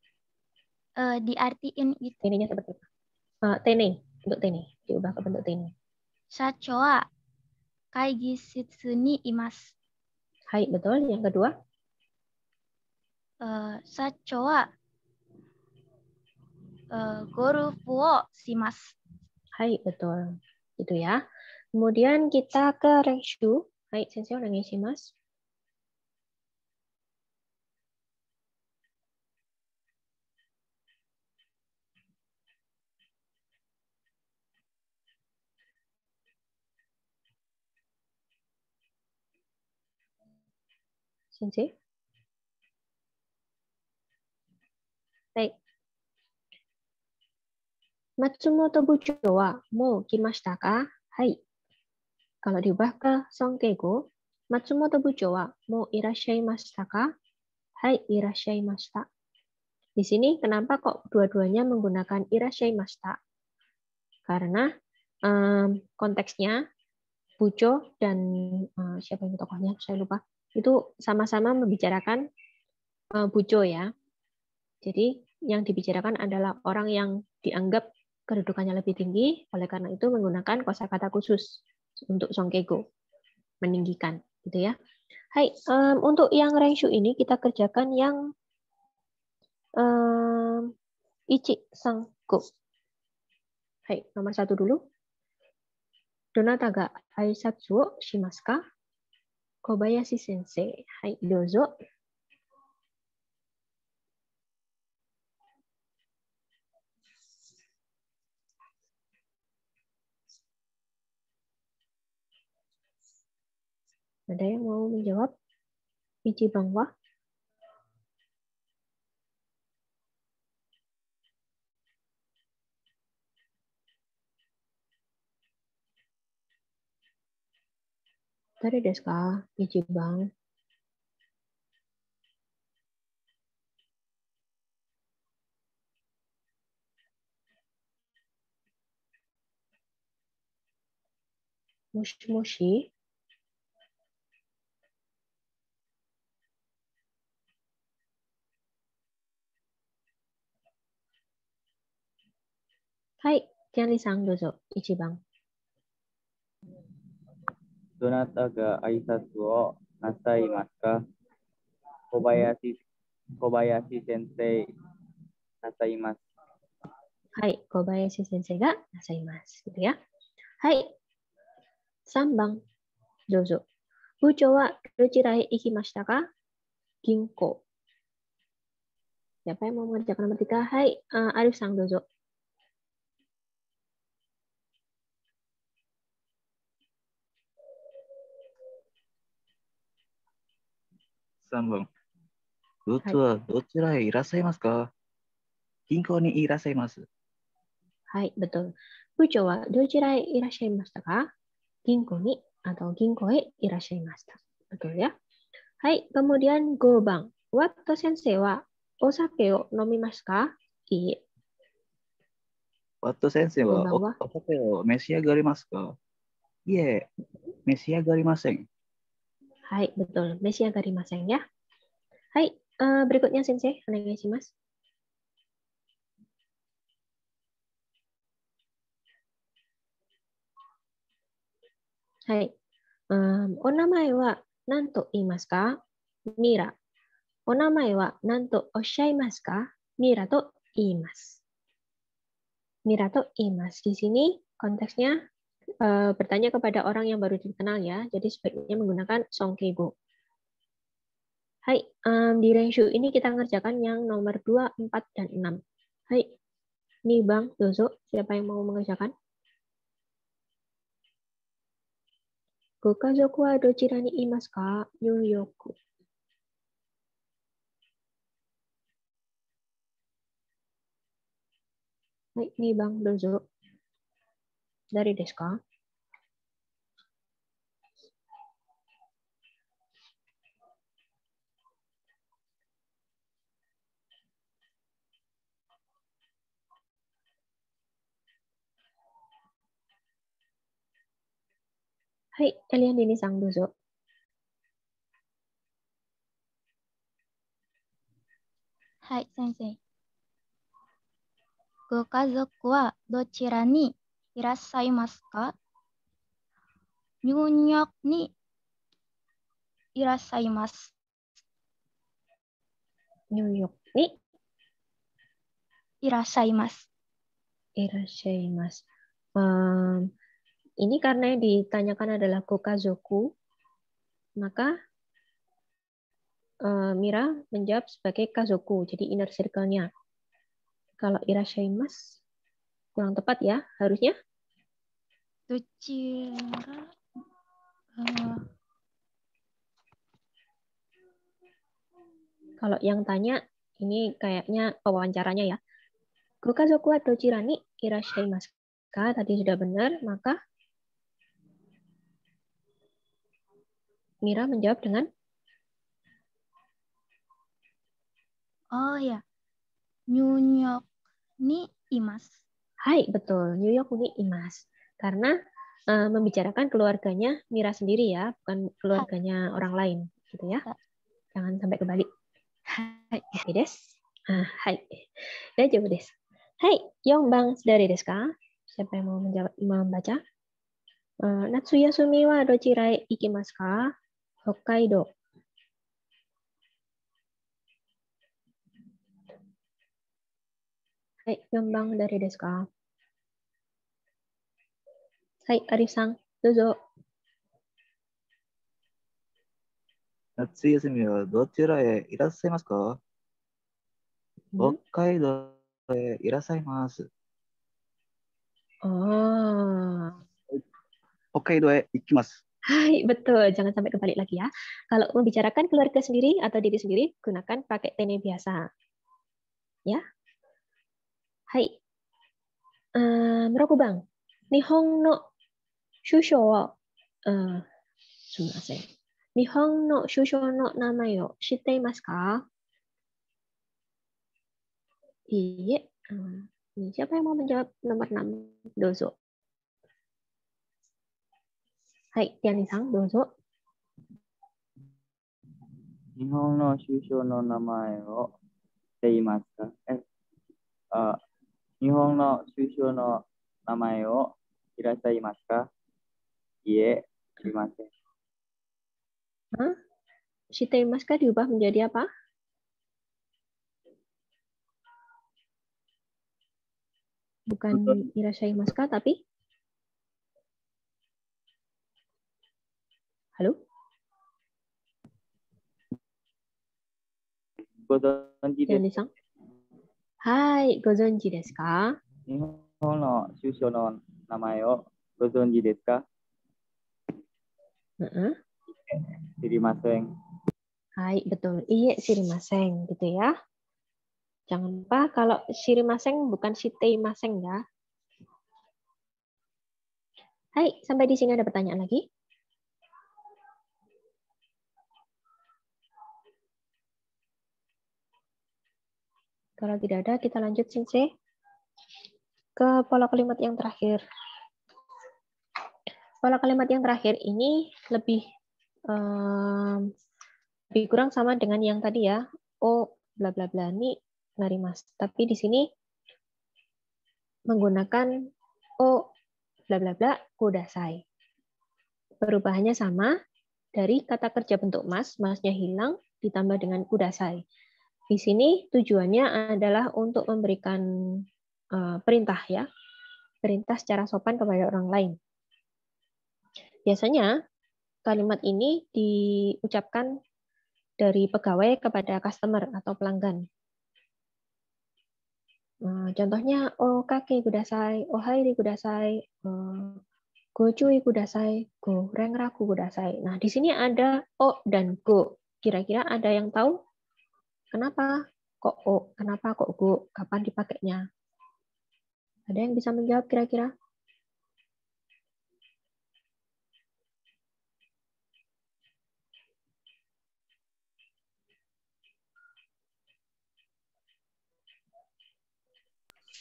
Uh, diartiin itu. Ininya seperti apa? Uh, eh, tene, untuk tene. Diubah ke bentuk tene. Shachoa kaigi shitsuni imas. Hai, betul. Yang kedua? Uh, eh, Sachoa, uh, gorufu o Hai, betul. Itu ya. Kemudian kita ke Rengshu. Hai, Sensei udah ngisi, Mas. Sensei? Baik. Matsumoto 部長はもう来ましたかはい。Kalau diubah ke songkego, Matsumoto Bujo wa mo irashai ka? Hai irashai Di sini kenapa kok dua-duanya menggunakan irashai Karena um, konteksnya Bujo dan uh, siapa yang tokohnya saya lupa. Itu sama-sama membicarakan uh, Bujo ya. Jadi yang dibicarakan adalah orang yang dianggap kedudukannya lebih tinggi, oleh karena itu menggunakan kosakata khusus untuk Songkego meninggikan gitu ya. Hai, um, untuk yang renshu ini kita kerjakan yang um, ichi sangko. Hai, nomor satu dulu. Donata ga aisatsu shimasu ka? Kobayashi sensei. Hai, dozo. Ada yang mau menjawab? Biji Bangwa? tadi deska, Biji Bang. Mushi-mushi. はい、キャリーさんどうぞ、1番。どなたが挨拶をなさいますか小林小林先生なさいます。はい、小林先生がなさいます。いやはい、3番、どうぞ。部長はどちらへ行きましたか銀行。やばいもじゃまはい、あアルフさんどうぞ。1番。はどちらへいらっしゃいますか、銀行にいらっしゃいます。はい、ブーツはどちらへいらっしゃいましたか銀行に、あと銀行へいらっしゃいました。はい、カムリアン5番。ワット先生はお酒を飲みますかワット先生はお酒を召し上がりますかいえ、召し上がりません。Hai, betul. Messi agari maseng ya. Hai, uh, berikutnya Sensei, aneh sih mas. Hai. Um, o namae wa nan to iimasu ka? Mira. O namae wa nan to oshaimasu ka? Mira to imasu. Mira to imasu. Di sini konteksnya Eh, bertanya kepada orang yang baru dikenal ya. Jadi sebaiknya menggunakan song kebo. Hai, um, di range ini kita ngerjakan yang nomor 2, 4, dan 6. Hai, nih Bang Dozo, siapa yang mau mengerjakan? Gokazoku wa dochira ni ka? New York. Hai, nih Bang Dozo. 誰ですかはい、イタリアンリリさん、どうぞ。はい、先生。ご家族はどちらに irasai maska. Nyunyak ni irasai mas. Nyunyak ni irasai mas. Irasai mas. Um, ini karena yang ditanyakan adalah kokazoku, maka uh, Mira menjawab sebagai kazoku, jadi inner circle-nya. Kalau irasai mas, kurang tepat ya harusnya Tucira eh, kalau yang tanya ini kayaknya wawancaranya ya Gokazoku wa dochirani irashai masu tadi sudah benar maka Mira menjawab dengan Oh ya, nyunyok ni imas. Hai, betul. New York ni imas. Karena uh, membicarakan keluarganya Mira sendiri ya, bukan keluarganya Hai. orang lain gitu ya. Jangan sampai kebalik. Hai. Oke, des. Ah, hai. Ya, jawab des. Hai, Bang dari Deska. Siapa yang mau menjawab, membaca? Uh, Natsuya Sumi wa dochirai ikimasu ka? Hokkaido. Hai, Bang dari Deska. はい、アリさん、どうぞ。夏休みはどちらへいらっしゃいますか北海道へいらっしゃいます。Oh. Oke, okay, dua ikimas. Hai, betul. Jangan sampai kebalik lagi ya. Kalau membicarakan keluarga sendiri atau diri sendiri, gunakan pakai tene biasa. Ya. Hai. Um, Rokubang. Nihong no 首相は、うん、すみません。日本の首相の名前を知っていますかいいえ。Hmm. Siapa yang mau menjawab nomor 6? 日本の首相の名前を知っていますかえあ日本の首相の名前をいらっしゃいますか Iya, terima kasih. Hah? Shiteimasu kah diubah menjadi apa? Bukan irasaimasu kah, tapi? Halo? Gozonji desu. Hai, gozonji desu ka? Nihon no shūshō no namae wo gozonji desu ka? siri maseng, Sirimaseng. Hai, betul. Iya, sirimaseng gitu ya. Jangan lupa kalau siri maseng bukan sitei maseng ya. Hai, sampai di sini ada pertanyaan lagi? Kalau tidak ada, kita lanjut, Sensei. Ke pola kalimat yang terakhir. Kalau kalimat yang terakhir ini lebih um, lebih kurang sama dengan yang tadi ya. O oh, bla bla bla ni mas. Tapi di sini menggunakan o oh, bla bla bla kudasai. Perubahannya sama dari kata kerja bentuk mas, masnya hilang ditambah dengan kudasai. Di sini tujuannya adalah untuk memberikan uh, perintah ya. Perintah secara sopan kepada orang lain. Biasanya kalimat ini diucapkan dari pegawai kepada customer atau pelanggan. Eh, contohnya, oh kaki kudasai, oh hairi kudasai, eh, go cuy kudasai, go raku kudasai. Nah, di sini ada o dan go. Kira-kira ada yang tahu kenapa kok o, kenapa kok go, kapan dipakainya? Ada yang bisa menjawab kira-kira?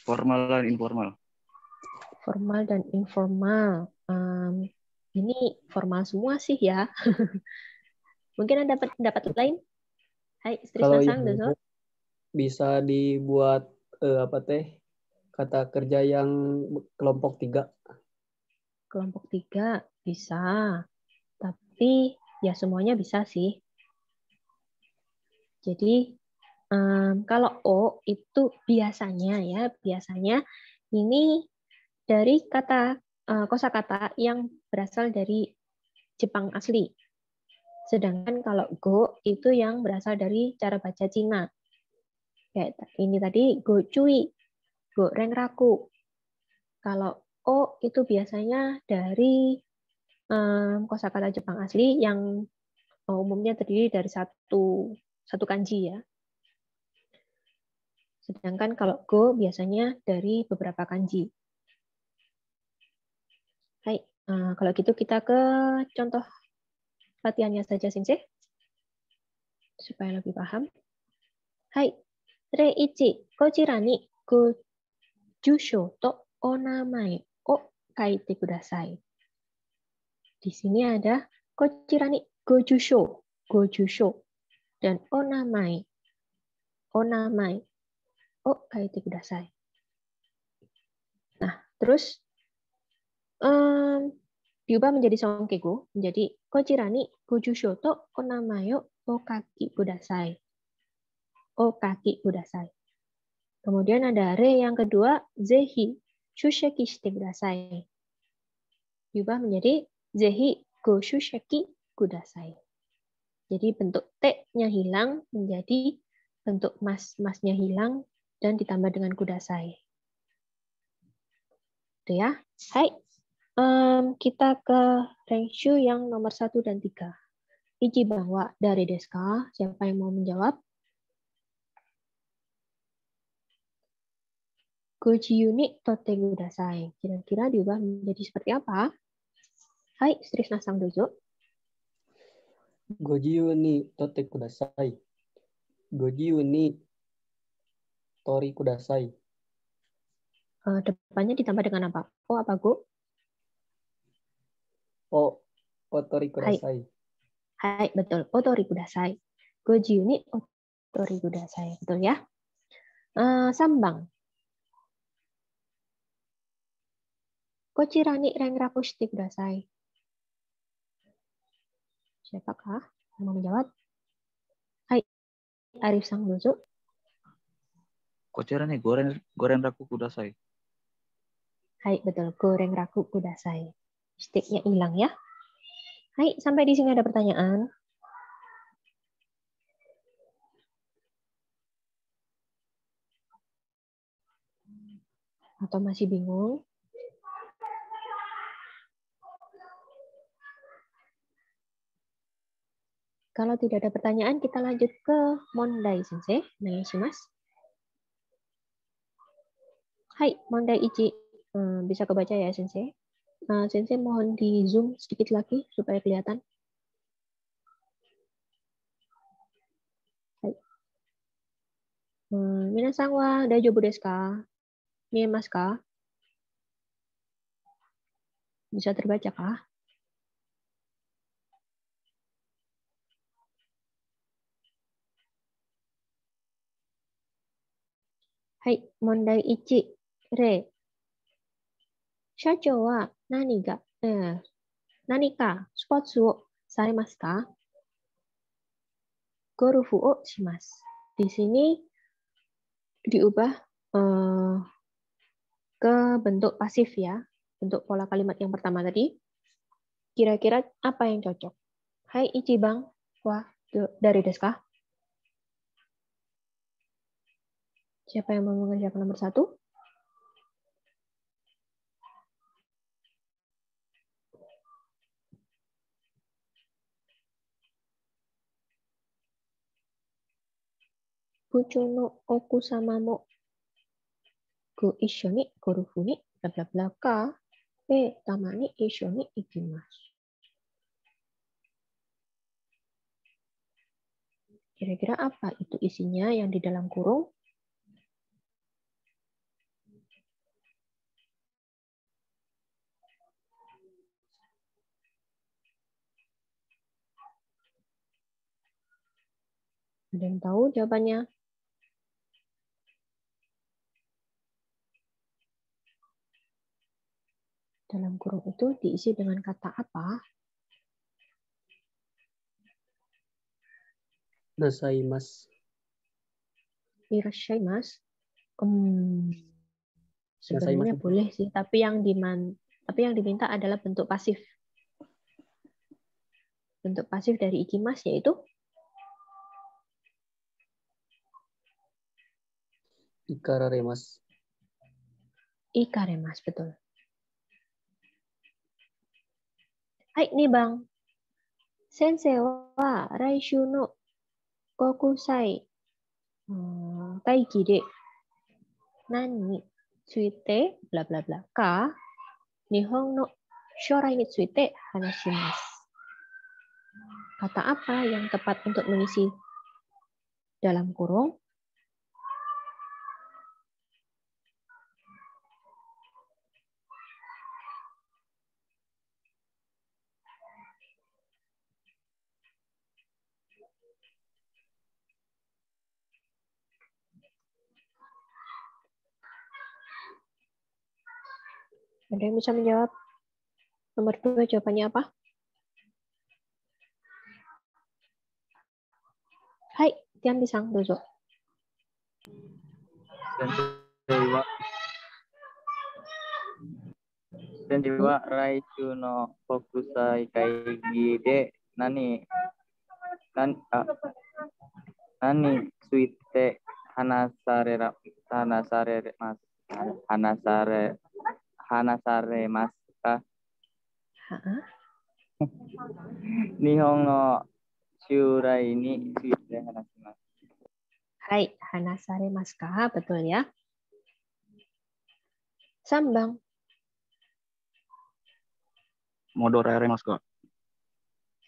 formal dan informal formal dan informal um, ini formal semua sih ya mungkin ada pendapat lain Hai istri kalau sang, bisa dibuat uh, apa teh kata kerja yang kelompok tiga kelompok tiga bisa tapi ya semuanya bisa sih jadi Um, kalau O itu biasanya ya, biasanya ini dari kata uh, kosakata yang berasal dari Jepang asli. Sedangkan kalau go itu yang berasal dari cara baca Cina. Kayak ini tadi go cui, go reng raku. Kalau o itu biasanya dari um, kosakata Jepang asli yang eh, umumnya terdiri dari satu satu kanji ya. Sedangkan kalau go biasanya dari beberapa kanji. Hai, eh, kalau gitu kita ke contoh latihannya saja, Sensei. Supaya lebih paham. Hai, Reichi Kochira ni go jusho to onamae o kaite kudasai. Di sini ada Kochira go jusho, go jusho, dan onamai. Onamai Oh, nah terus um, diubah menjadi songkego, menjadi kojirani goju shoto konamayo okaki budasai. kaki budasai. Kemudian ada re yang kedua, zehi shusheki shite kudasai. Diubah menjadi zehi go shusheki kudasai. Jadi bentuk T-nya hilang menjadi bentuk mas-masnya hilang dan ditambah dengan kudasai. Itu ya. Hai, um, kita ke Rengshu yang nomor 1 dan 3. Iji bahwa dari Deska, siapa yang mau menjawab? Goji unit Tote kudasai. Kira-kira diubah menjadi seperti apa? Hai, Stris Nasang Dojo. Goji unit Tote kudasai. Goji unit Tori Kudasai. Uh, depannya ditambah dengan apa? O apa go? O. Tori Kudasai. Hai, Hai betul. Tori Kudasai. Goji O Tori Kudasai. Betul ya? Uh, sambang. Kochirani reng rapusti kudasai. Siapakah yang mau menjawab? Hai, Arif Sang Dozo. Kocera nih ya? goreng goreng raku kudasai. Hai, betul. Goreng raku kudasai. Sticknya hilang ya. Hai, sampai di sini ada pertanyaan. Atau masih bingung? Kalau tidak ada pertanyaan, kita lanjut ke Mondai Sensei. Nah, ya, Mas. Hai, 問題 1. Hmm, eh, bisa kebaca ya, Sensei? Uh, Sensei mohon di zoom sedikit lagi supaya kelihatan. Hai. Hmm, eh, minasang wa daijoubu desu ka? Miemasu ka? Bisa terbaca kah? Hai, mondai ichi nani nani ga, ka, Di sini diubah eh, ke bentuk pasif ya, bentuk pola kalimat yang pertama tadi. Kira-kira apa yang cocok? Hai Ichibang, wah dari deska. Siapa yang mau mengerjakan nomor satu? Gocho no oku sama mo go isho ni gorufu ni bla bla bla ka e tamani ni isho ni ikimasu. Kira-kira apa itu isinya yang di dalam kurung? Ada yang tahu jawabannya? dalam kurung itu diisi dengan kata apa? Nasaimas. Irasaimas. Hmm. sebenarnya boleh sih, tapi yang diman, tapi yang diminta adalah bentuk pasif. Bentuk pasif dari ikimas yaitu Ikararemas. Ikaremas, betul. はい、2番。先生は来週の国際会議で何について、ブラブラブラか、日本の将来について話します。Kata hmm, apa yang tepat untuk mengisi dalam kurung Ada yang bisa menjawab? Nomor dua jawabannya apa? Hai, Tian Bisang, Dewa. Dan Dewa, rai Juno fokusai kaigi gede. nani nan uh, nani suite hanasare hanasare mas hanasare hanasare mas ka nihon no shurai ni suite hanasimasu hai hanasare mas ka betul ya sambang modorere mas ka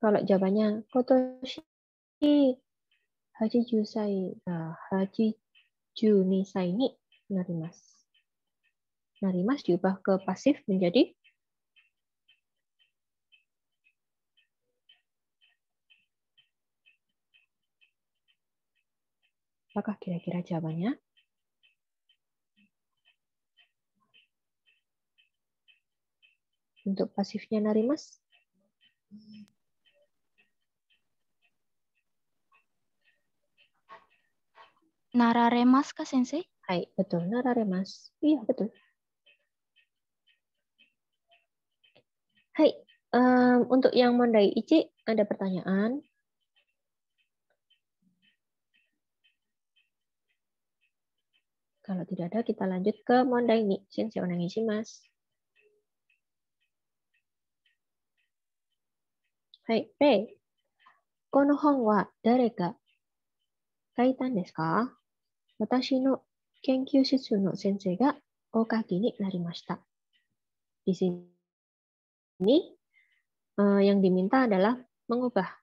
Kalau jawabannya kotoshi haji jusai uh, nah, haji junisai ni narimas. Narimas diubah ke pasif menjadi Apakah kira-kira jawabannya? Untuk pasifnya narimas? Nararemas kah sensei? Hai, betul. Nararemas. Iya, betul. Hai, um, untuk yang Mondai Ici, ada pertanyaan? Kalau tidak ada, kita lanjut ke Mondai ini. Sensei Onangishi, Mas. Hai, Rei. Kono hon wa dare ga kaitan desu ka? 私の研究室の先生がお書きになりました。Di sini uh, yang diminta adalah mengubah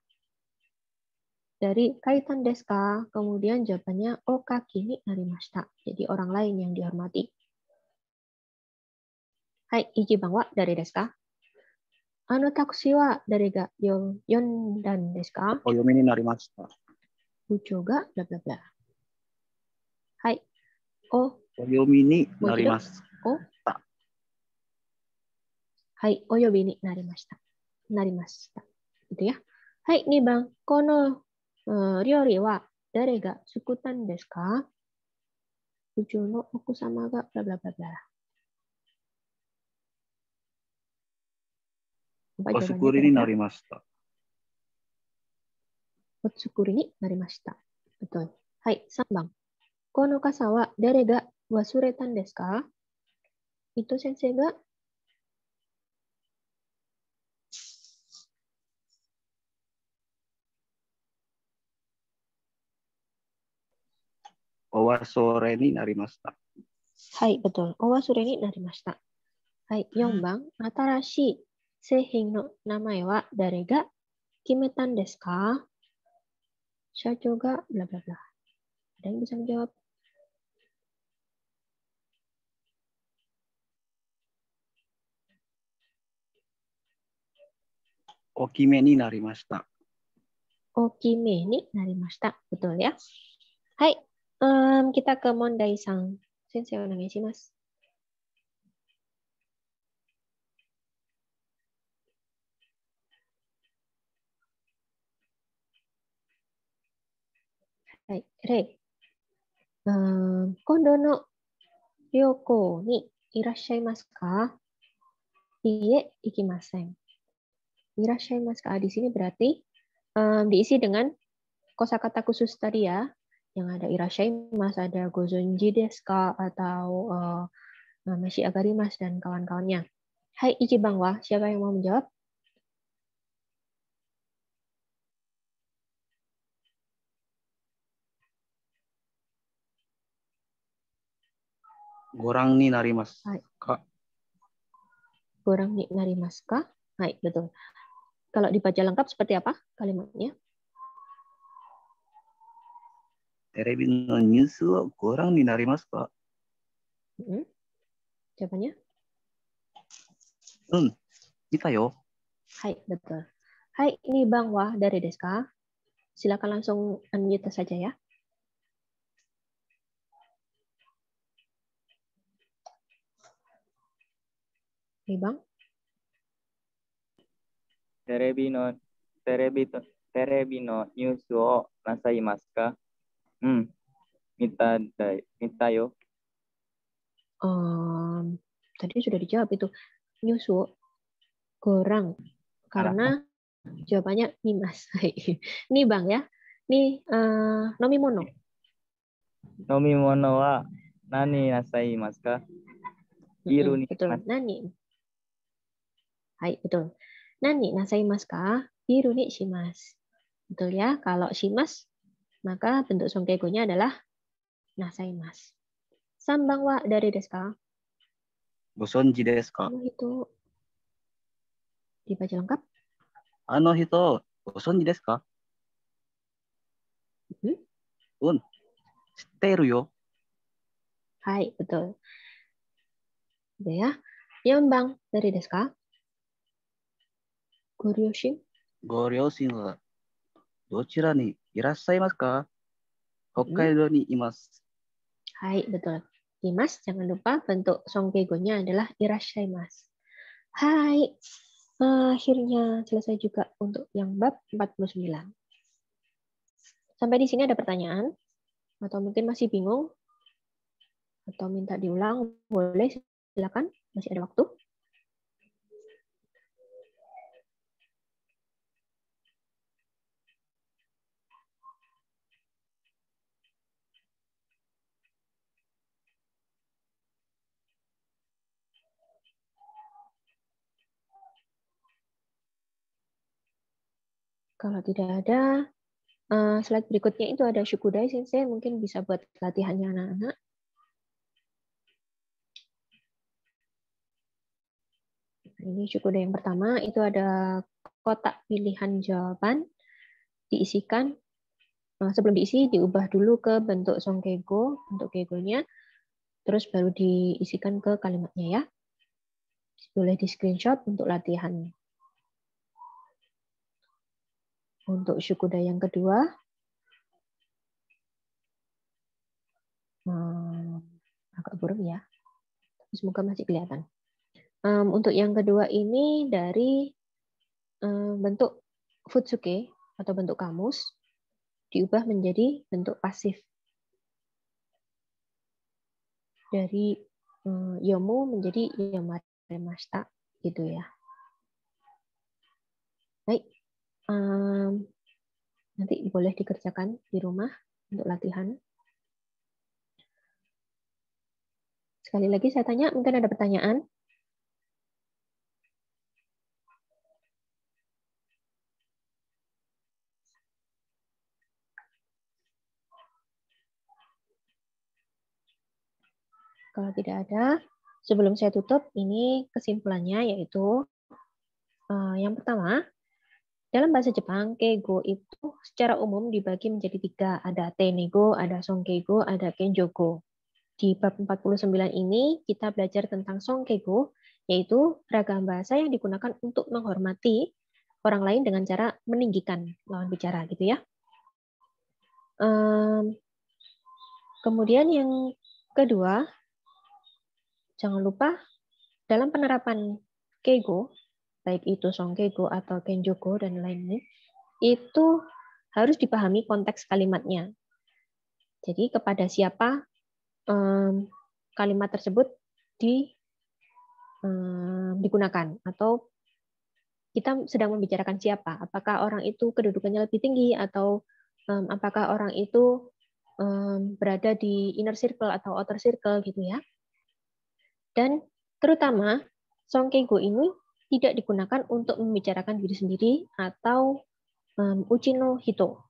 dari kaitan deska, kemudian jawabannya oka kini narimashita. Jadi orang lain yang dihormati. Hai, iji bangwa dari deska. Ano takushi wa dari ga yon, yon dan deska. O oh, yomi ni narimashita. Ucho ga bla bla bla. はい。お。お読みになります。お。はい。お呼びになりました。なりました。でや。はい。2番。この、うん、料理は誰が作ったんですか宇宙の奥様がブラブラブラ。お作りになりました。お作りになりました。はい、3番。この傘は誰が忘れたんですか伊藤先生がお忘れになりました。はい、ベトお忘れになりました。はい、4番。新しい製品の名前は誰が決めたんですか社長が、ブラブラブラ。誰が大きめになりました。大きめになりました。ことや。はい。うん、北区問題さん。先生お願いします。はい、レイ。今度の旅行にいらっしゃいますかいいえ、行きません。Ira Mas kak di sini berarti um, diisi dengan kosakata khusus tadi ya, yang ada Ira mas, ada gozonji deska atau uh, eh, agari eh, Agarimas dan kawan-kawannya. Hai Ichibang Bangwa siapa yang mau menjawab? Gorang ni Mas. Kak. Gorang ni Mas kak. Hai, betul. Kalau dibaca lengkap seperti apa kalimatnya? Terebi no nyusu wa gorang ninarimasu hmm. Jawabannya? Hmm, kita yo. Hai, betul. Hai, ini Bang Wah dari Deska. Silakan langsung unmute saja ya. Hai Bang. テレビの、テレビと、テレビのニュースをなさいますかうん、見ただ見たよ。Um, hmm, tadi sudah dijawab itu nyusu kurang karena jawabannya nimas. Nih bang ya, nih eh, uh, nomimono. Nomimono wa nani nasai mas ka? biru ni. Betul. Nani. Hai betul. Nani nasaimas ka? Biru ni shimas. Betul ya? Kalau shimas, maka bentuk songkegonya adalah nasaimas. Sambang wa dari deska. Bosonji deska. Ano itu? Dibaca lengkap? Ano hito, bosonji deska? Hmm? Un, steru yo. Hai, betul. Oke ya. bang dari deska. ご両親ご両親はどちらにいらっしゃいますか北海道にいます。はい、betul. Dimas, jangan lupa bentuk songgegonya adalah irashaimasu. Hai, akhirnya selesai juga untuk yang bab 49. Sampai di sini ada pertanyaan? Atau mungkin masih bingung? Atau minta diulang? Boleh, silakan. Masih ada waktu. Kalau tidak ada, eh, slide berikutnya itu ada Shukudai Sensei, mungkin bisa buat latihannya anak-anak. Nah, ini Shukudai yang pertama, itu ada kotak pilihan jawaban, diisikan. Nah, sebelum diisi, diubah dulu ke bentuk songkego, bentuk kegonya, terus baru diisikan ke kalimatnya ya. Boleh di screenshot untuk latihannya. Untuk syukuda yang kedua, hmm, agak buruk ya. Semoga masih kelihatan. Um, untuk yang kedua ini dari um, bentuk futsuke atau bentuk kamus diubah menjadi bentuk pasif dari um, yomu menjadi yomaremashita gitu ya. Baik, um, nanti boleh dikerjakan di rumah untuk latihan. Sekali lagi saya tanya, mungkin ada pertanyaan? Kalau tidak ada, sebelum saya tutup, ini kesimpulannya yaitu eh, yang pertama, dalam bahasa Jepang, keigo itu secara umum dibagi menjadi tiga. Ada tenego, ada songkeigo, ada kenjogo. Di bab 49 ini, kita belajar tentang songkeigo, yaitu ragam bahasa yang digunakan untuk menghormati orang lain dengan cara meninggikan lawan bicara gitu ya. kemudian yang kedua, jangan lupa dalam penerapan keigo baik itu Songkego atau kenjogo dan lainnya, itu harus dipahami konteks kalimatnya. Jadi kepada siapa kalimat tersebut di digunakan atau kita sedang membicarakan siapa? Apakah orang itu kedudukannya lebih tinggi atau um, apakah orang itu um, berada di inner circle atau outer circle gitu ya? Dan terutama Songkego ini tidak digunakan untuk membicarakan diri sendiri atau um, uchi no hito.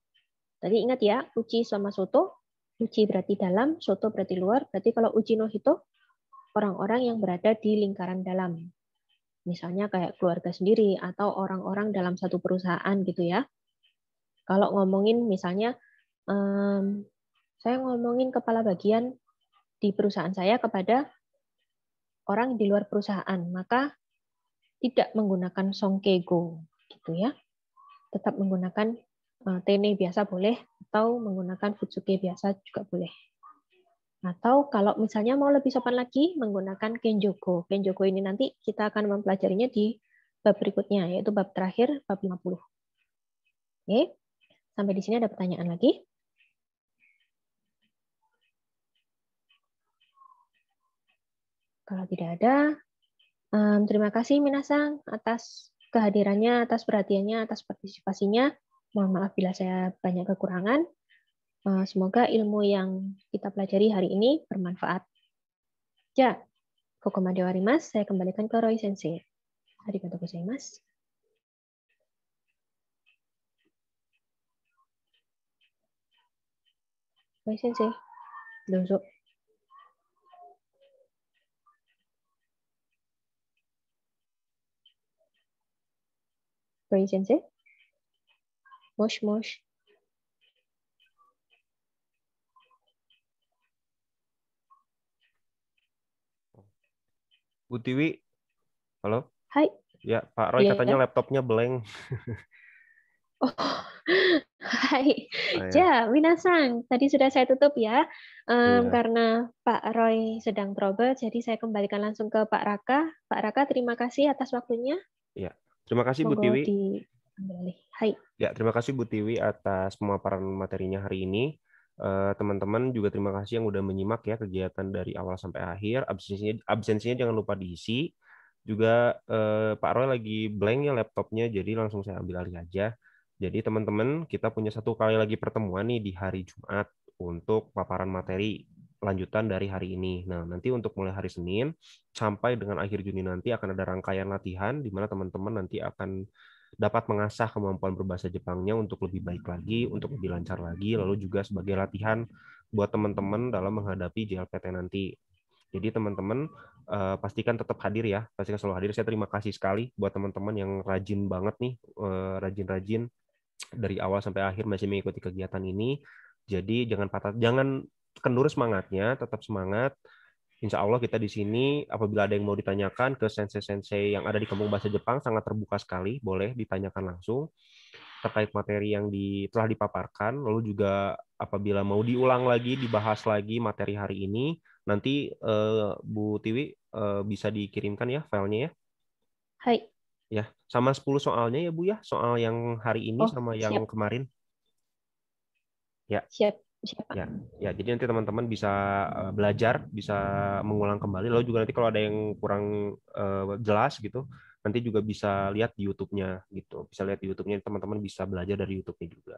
Tadi ingat ya, uchi sama soto. Uchi berarti dalam, soto berarti luar. Berarti kalau uchi no hito, orang-orang yang berada di lingkaran dalam. Misalnya kayak keluarga sendiri atau orang-orang dalam satu perusahaan gitu ya. Kalau ngomongin misalnya, um, saya ngomongin kepala bagian di perusahaan saya kepada orang di luar perusahaan, maka tidak menggunakan songkego gitu ya. Tetap menggunakan eh, tene biasa boleh atau menggunakan futsuke biasa juga boleh. Atau kalau misalnya mau lebih sopan lagi menggunakan kenjogo. Kenjogo ini nanti kita akan mempelajarinya di bab berikutnya yaitu bab terakhir bab 50. Oke. Sampai di sini ada pertanyaan lagi? Kalau tidak ada, Um, terima kasih Minasang atas kehadirannya, atas perhatiannya, atas partisipasinya. Mohon maaf bila saya banyak kekurangan. Uh, semoga ilmu yang kita pelajari hari ini bermanfaat. Ya, Kokoma saya kembalikan ke Roy Sensei. Arigatou gozaimasu. Roy Sensei, dozo. mosh mosh Bu Tiwi, halo. Hai. Ya, Pak Roy yeah, katanya eh. laptopnya blank. oh, hai. Oh, ya, Minasang, tadi sudah saya tutup ya. Um, yeah. Karena Pak Roy sedang trouble, jadi saya kembalikan langsung ke Pak Raka. Pak Raka, terima kasih atas waktunya. Iya, Terima kasih Bu Tiwi. Hai. Ya, terima kasih Bu Tiwi atas pemaparan materinya hari ini. Eh, teman-teman uh, juga terima kasih yang udah menyimak ya kegiatan dari awal sampai akhir. Absensinya absensinya jangan lupa diisi. Juga uh, Pak Roy lagi blank ya laptopnya, jadi langsung saya ambil alih aja. Jadi teman-teman, kita punya satu kali lagi pertemuan nih di hari Jumat untuk paparan materi lanjutan dari hari ini. Nah, nanti untuk mulai hari Senin sampai dengan akhir Juni nanti akan ada rangkaian latihan di mana teman-teman nanti akan dapat mengasah kemampuan berbahasa Jepangnya untuk lebih baik lagi, untuk lebih lancar lagi, lalu juga sebagai latihan buat teman-teman dalam menghadapi JLPT nanti. Jadi teman-teman eh, pastikan tetap hadir ya, pastikan selalu hadir. Saya terima kasih sekali buat teman-teman yang rajin banget nih, eh, rajin-rajin dari awal sampai akhir masih mengikuti kegiatan ini. Jadi jangan patah, jangan kendur semangatnya, tetap semangat. Insya Allah kita di sini apabila ada yang mau ditanyakan ke sensei-sensei yang ada di Kampung Bahasa Jepang sangat terbuka sekali, boleh ditanyakan langsung terkait materi yang di, telah dipaparkan. Lalu juga apabila mau diulang lagi, dibahas lagi materi hari ini, nanti uh, Bu Tiwi uh, bisa dikirimkan ya filenya ya. Hai. Ya, sama 10 soalnya ya Bu ya, soal yang hari ini oh, sama yang kemarin. Ya. Siap siapa? Ya, ya jadi nanti teman-teman bisa eh, belajar, bisa mengulang kembali. Lalu juga nanti kalau ada yang kurang uh, jelas gitu, nanti juga bisa lihat di YouTube-nya gitu. Bisa lihat di YouTube-nya, teman-teman bisa belajar dari YouTube-nya juga.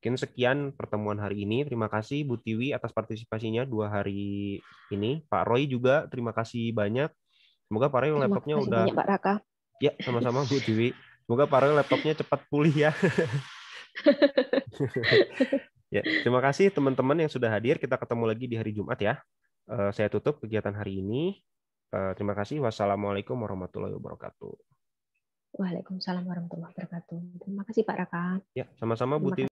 Mungkin sekian pertemuan hari ini. Terima kasih Bu Tiwi atas partisipasinya dua hari ini. Pak Roy juga terima kasih banyak. Semoga Pak Roy laptopnya udah. Banyak, Pak Raka. Ya, sama-sama Bu Tiwi. Semoga Pak Roy laptopnya cepat pulih ya. Ya, terima kasih teman-teman yang sudah hadir. Kita ketemu lagi di hari Jumat ya. Eh, saya tutup kegiatan hari ini. Eh, terima kasih. Wassalamualaikum warahmatullahi wabarakatuh. Waalaikumsalam warahmatullahi wabarakatuh. Terima kasih Pak Raka. Ya, sama-sama Bu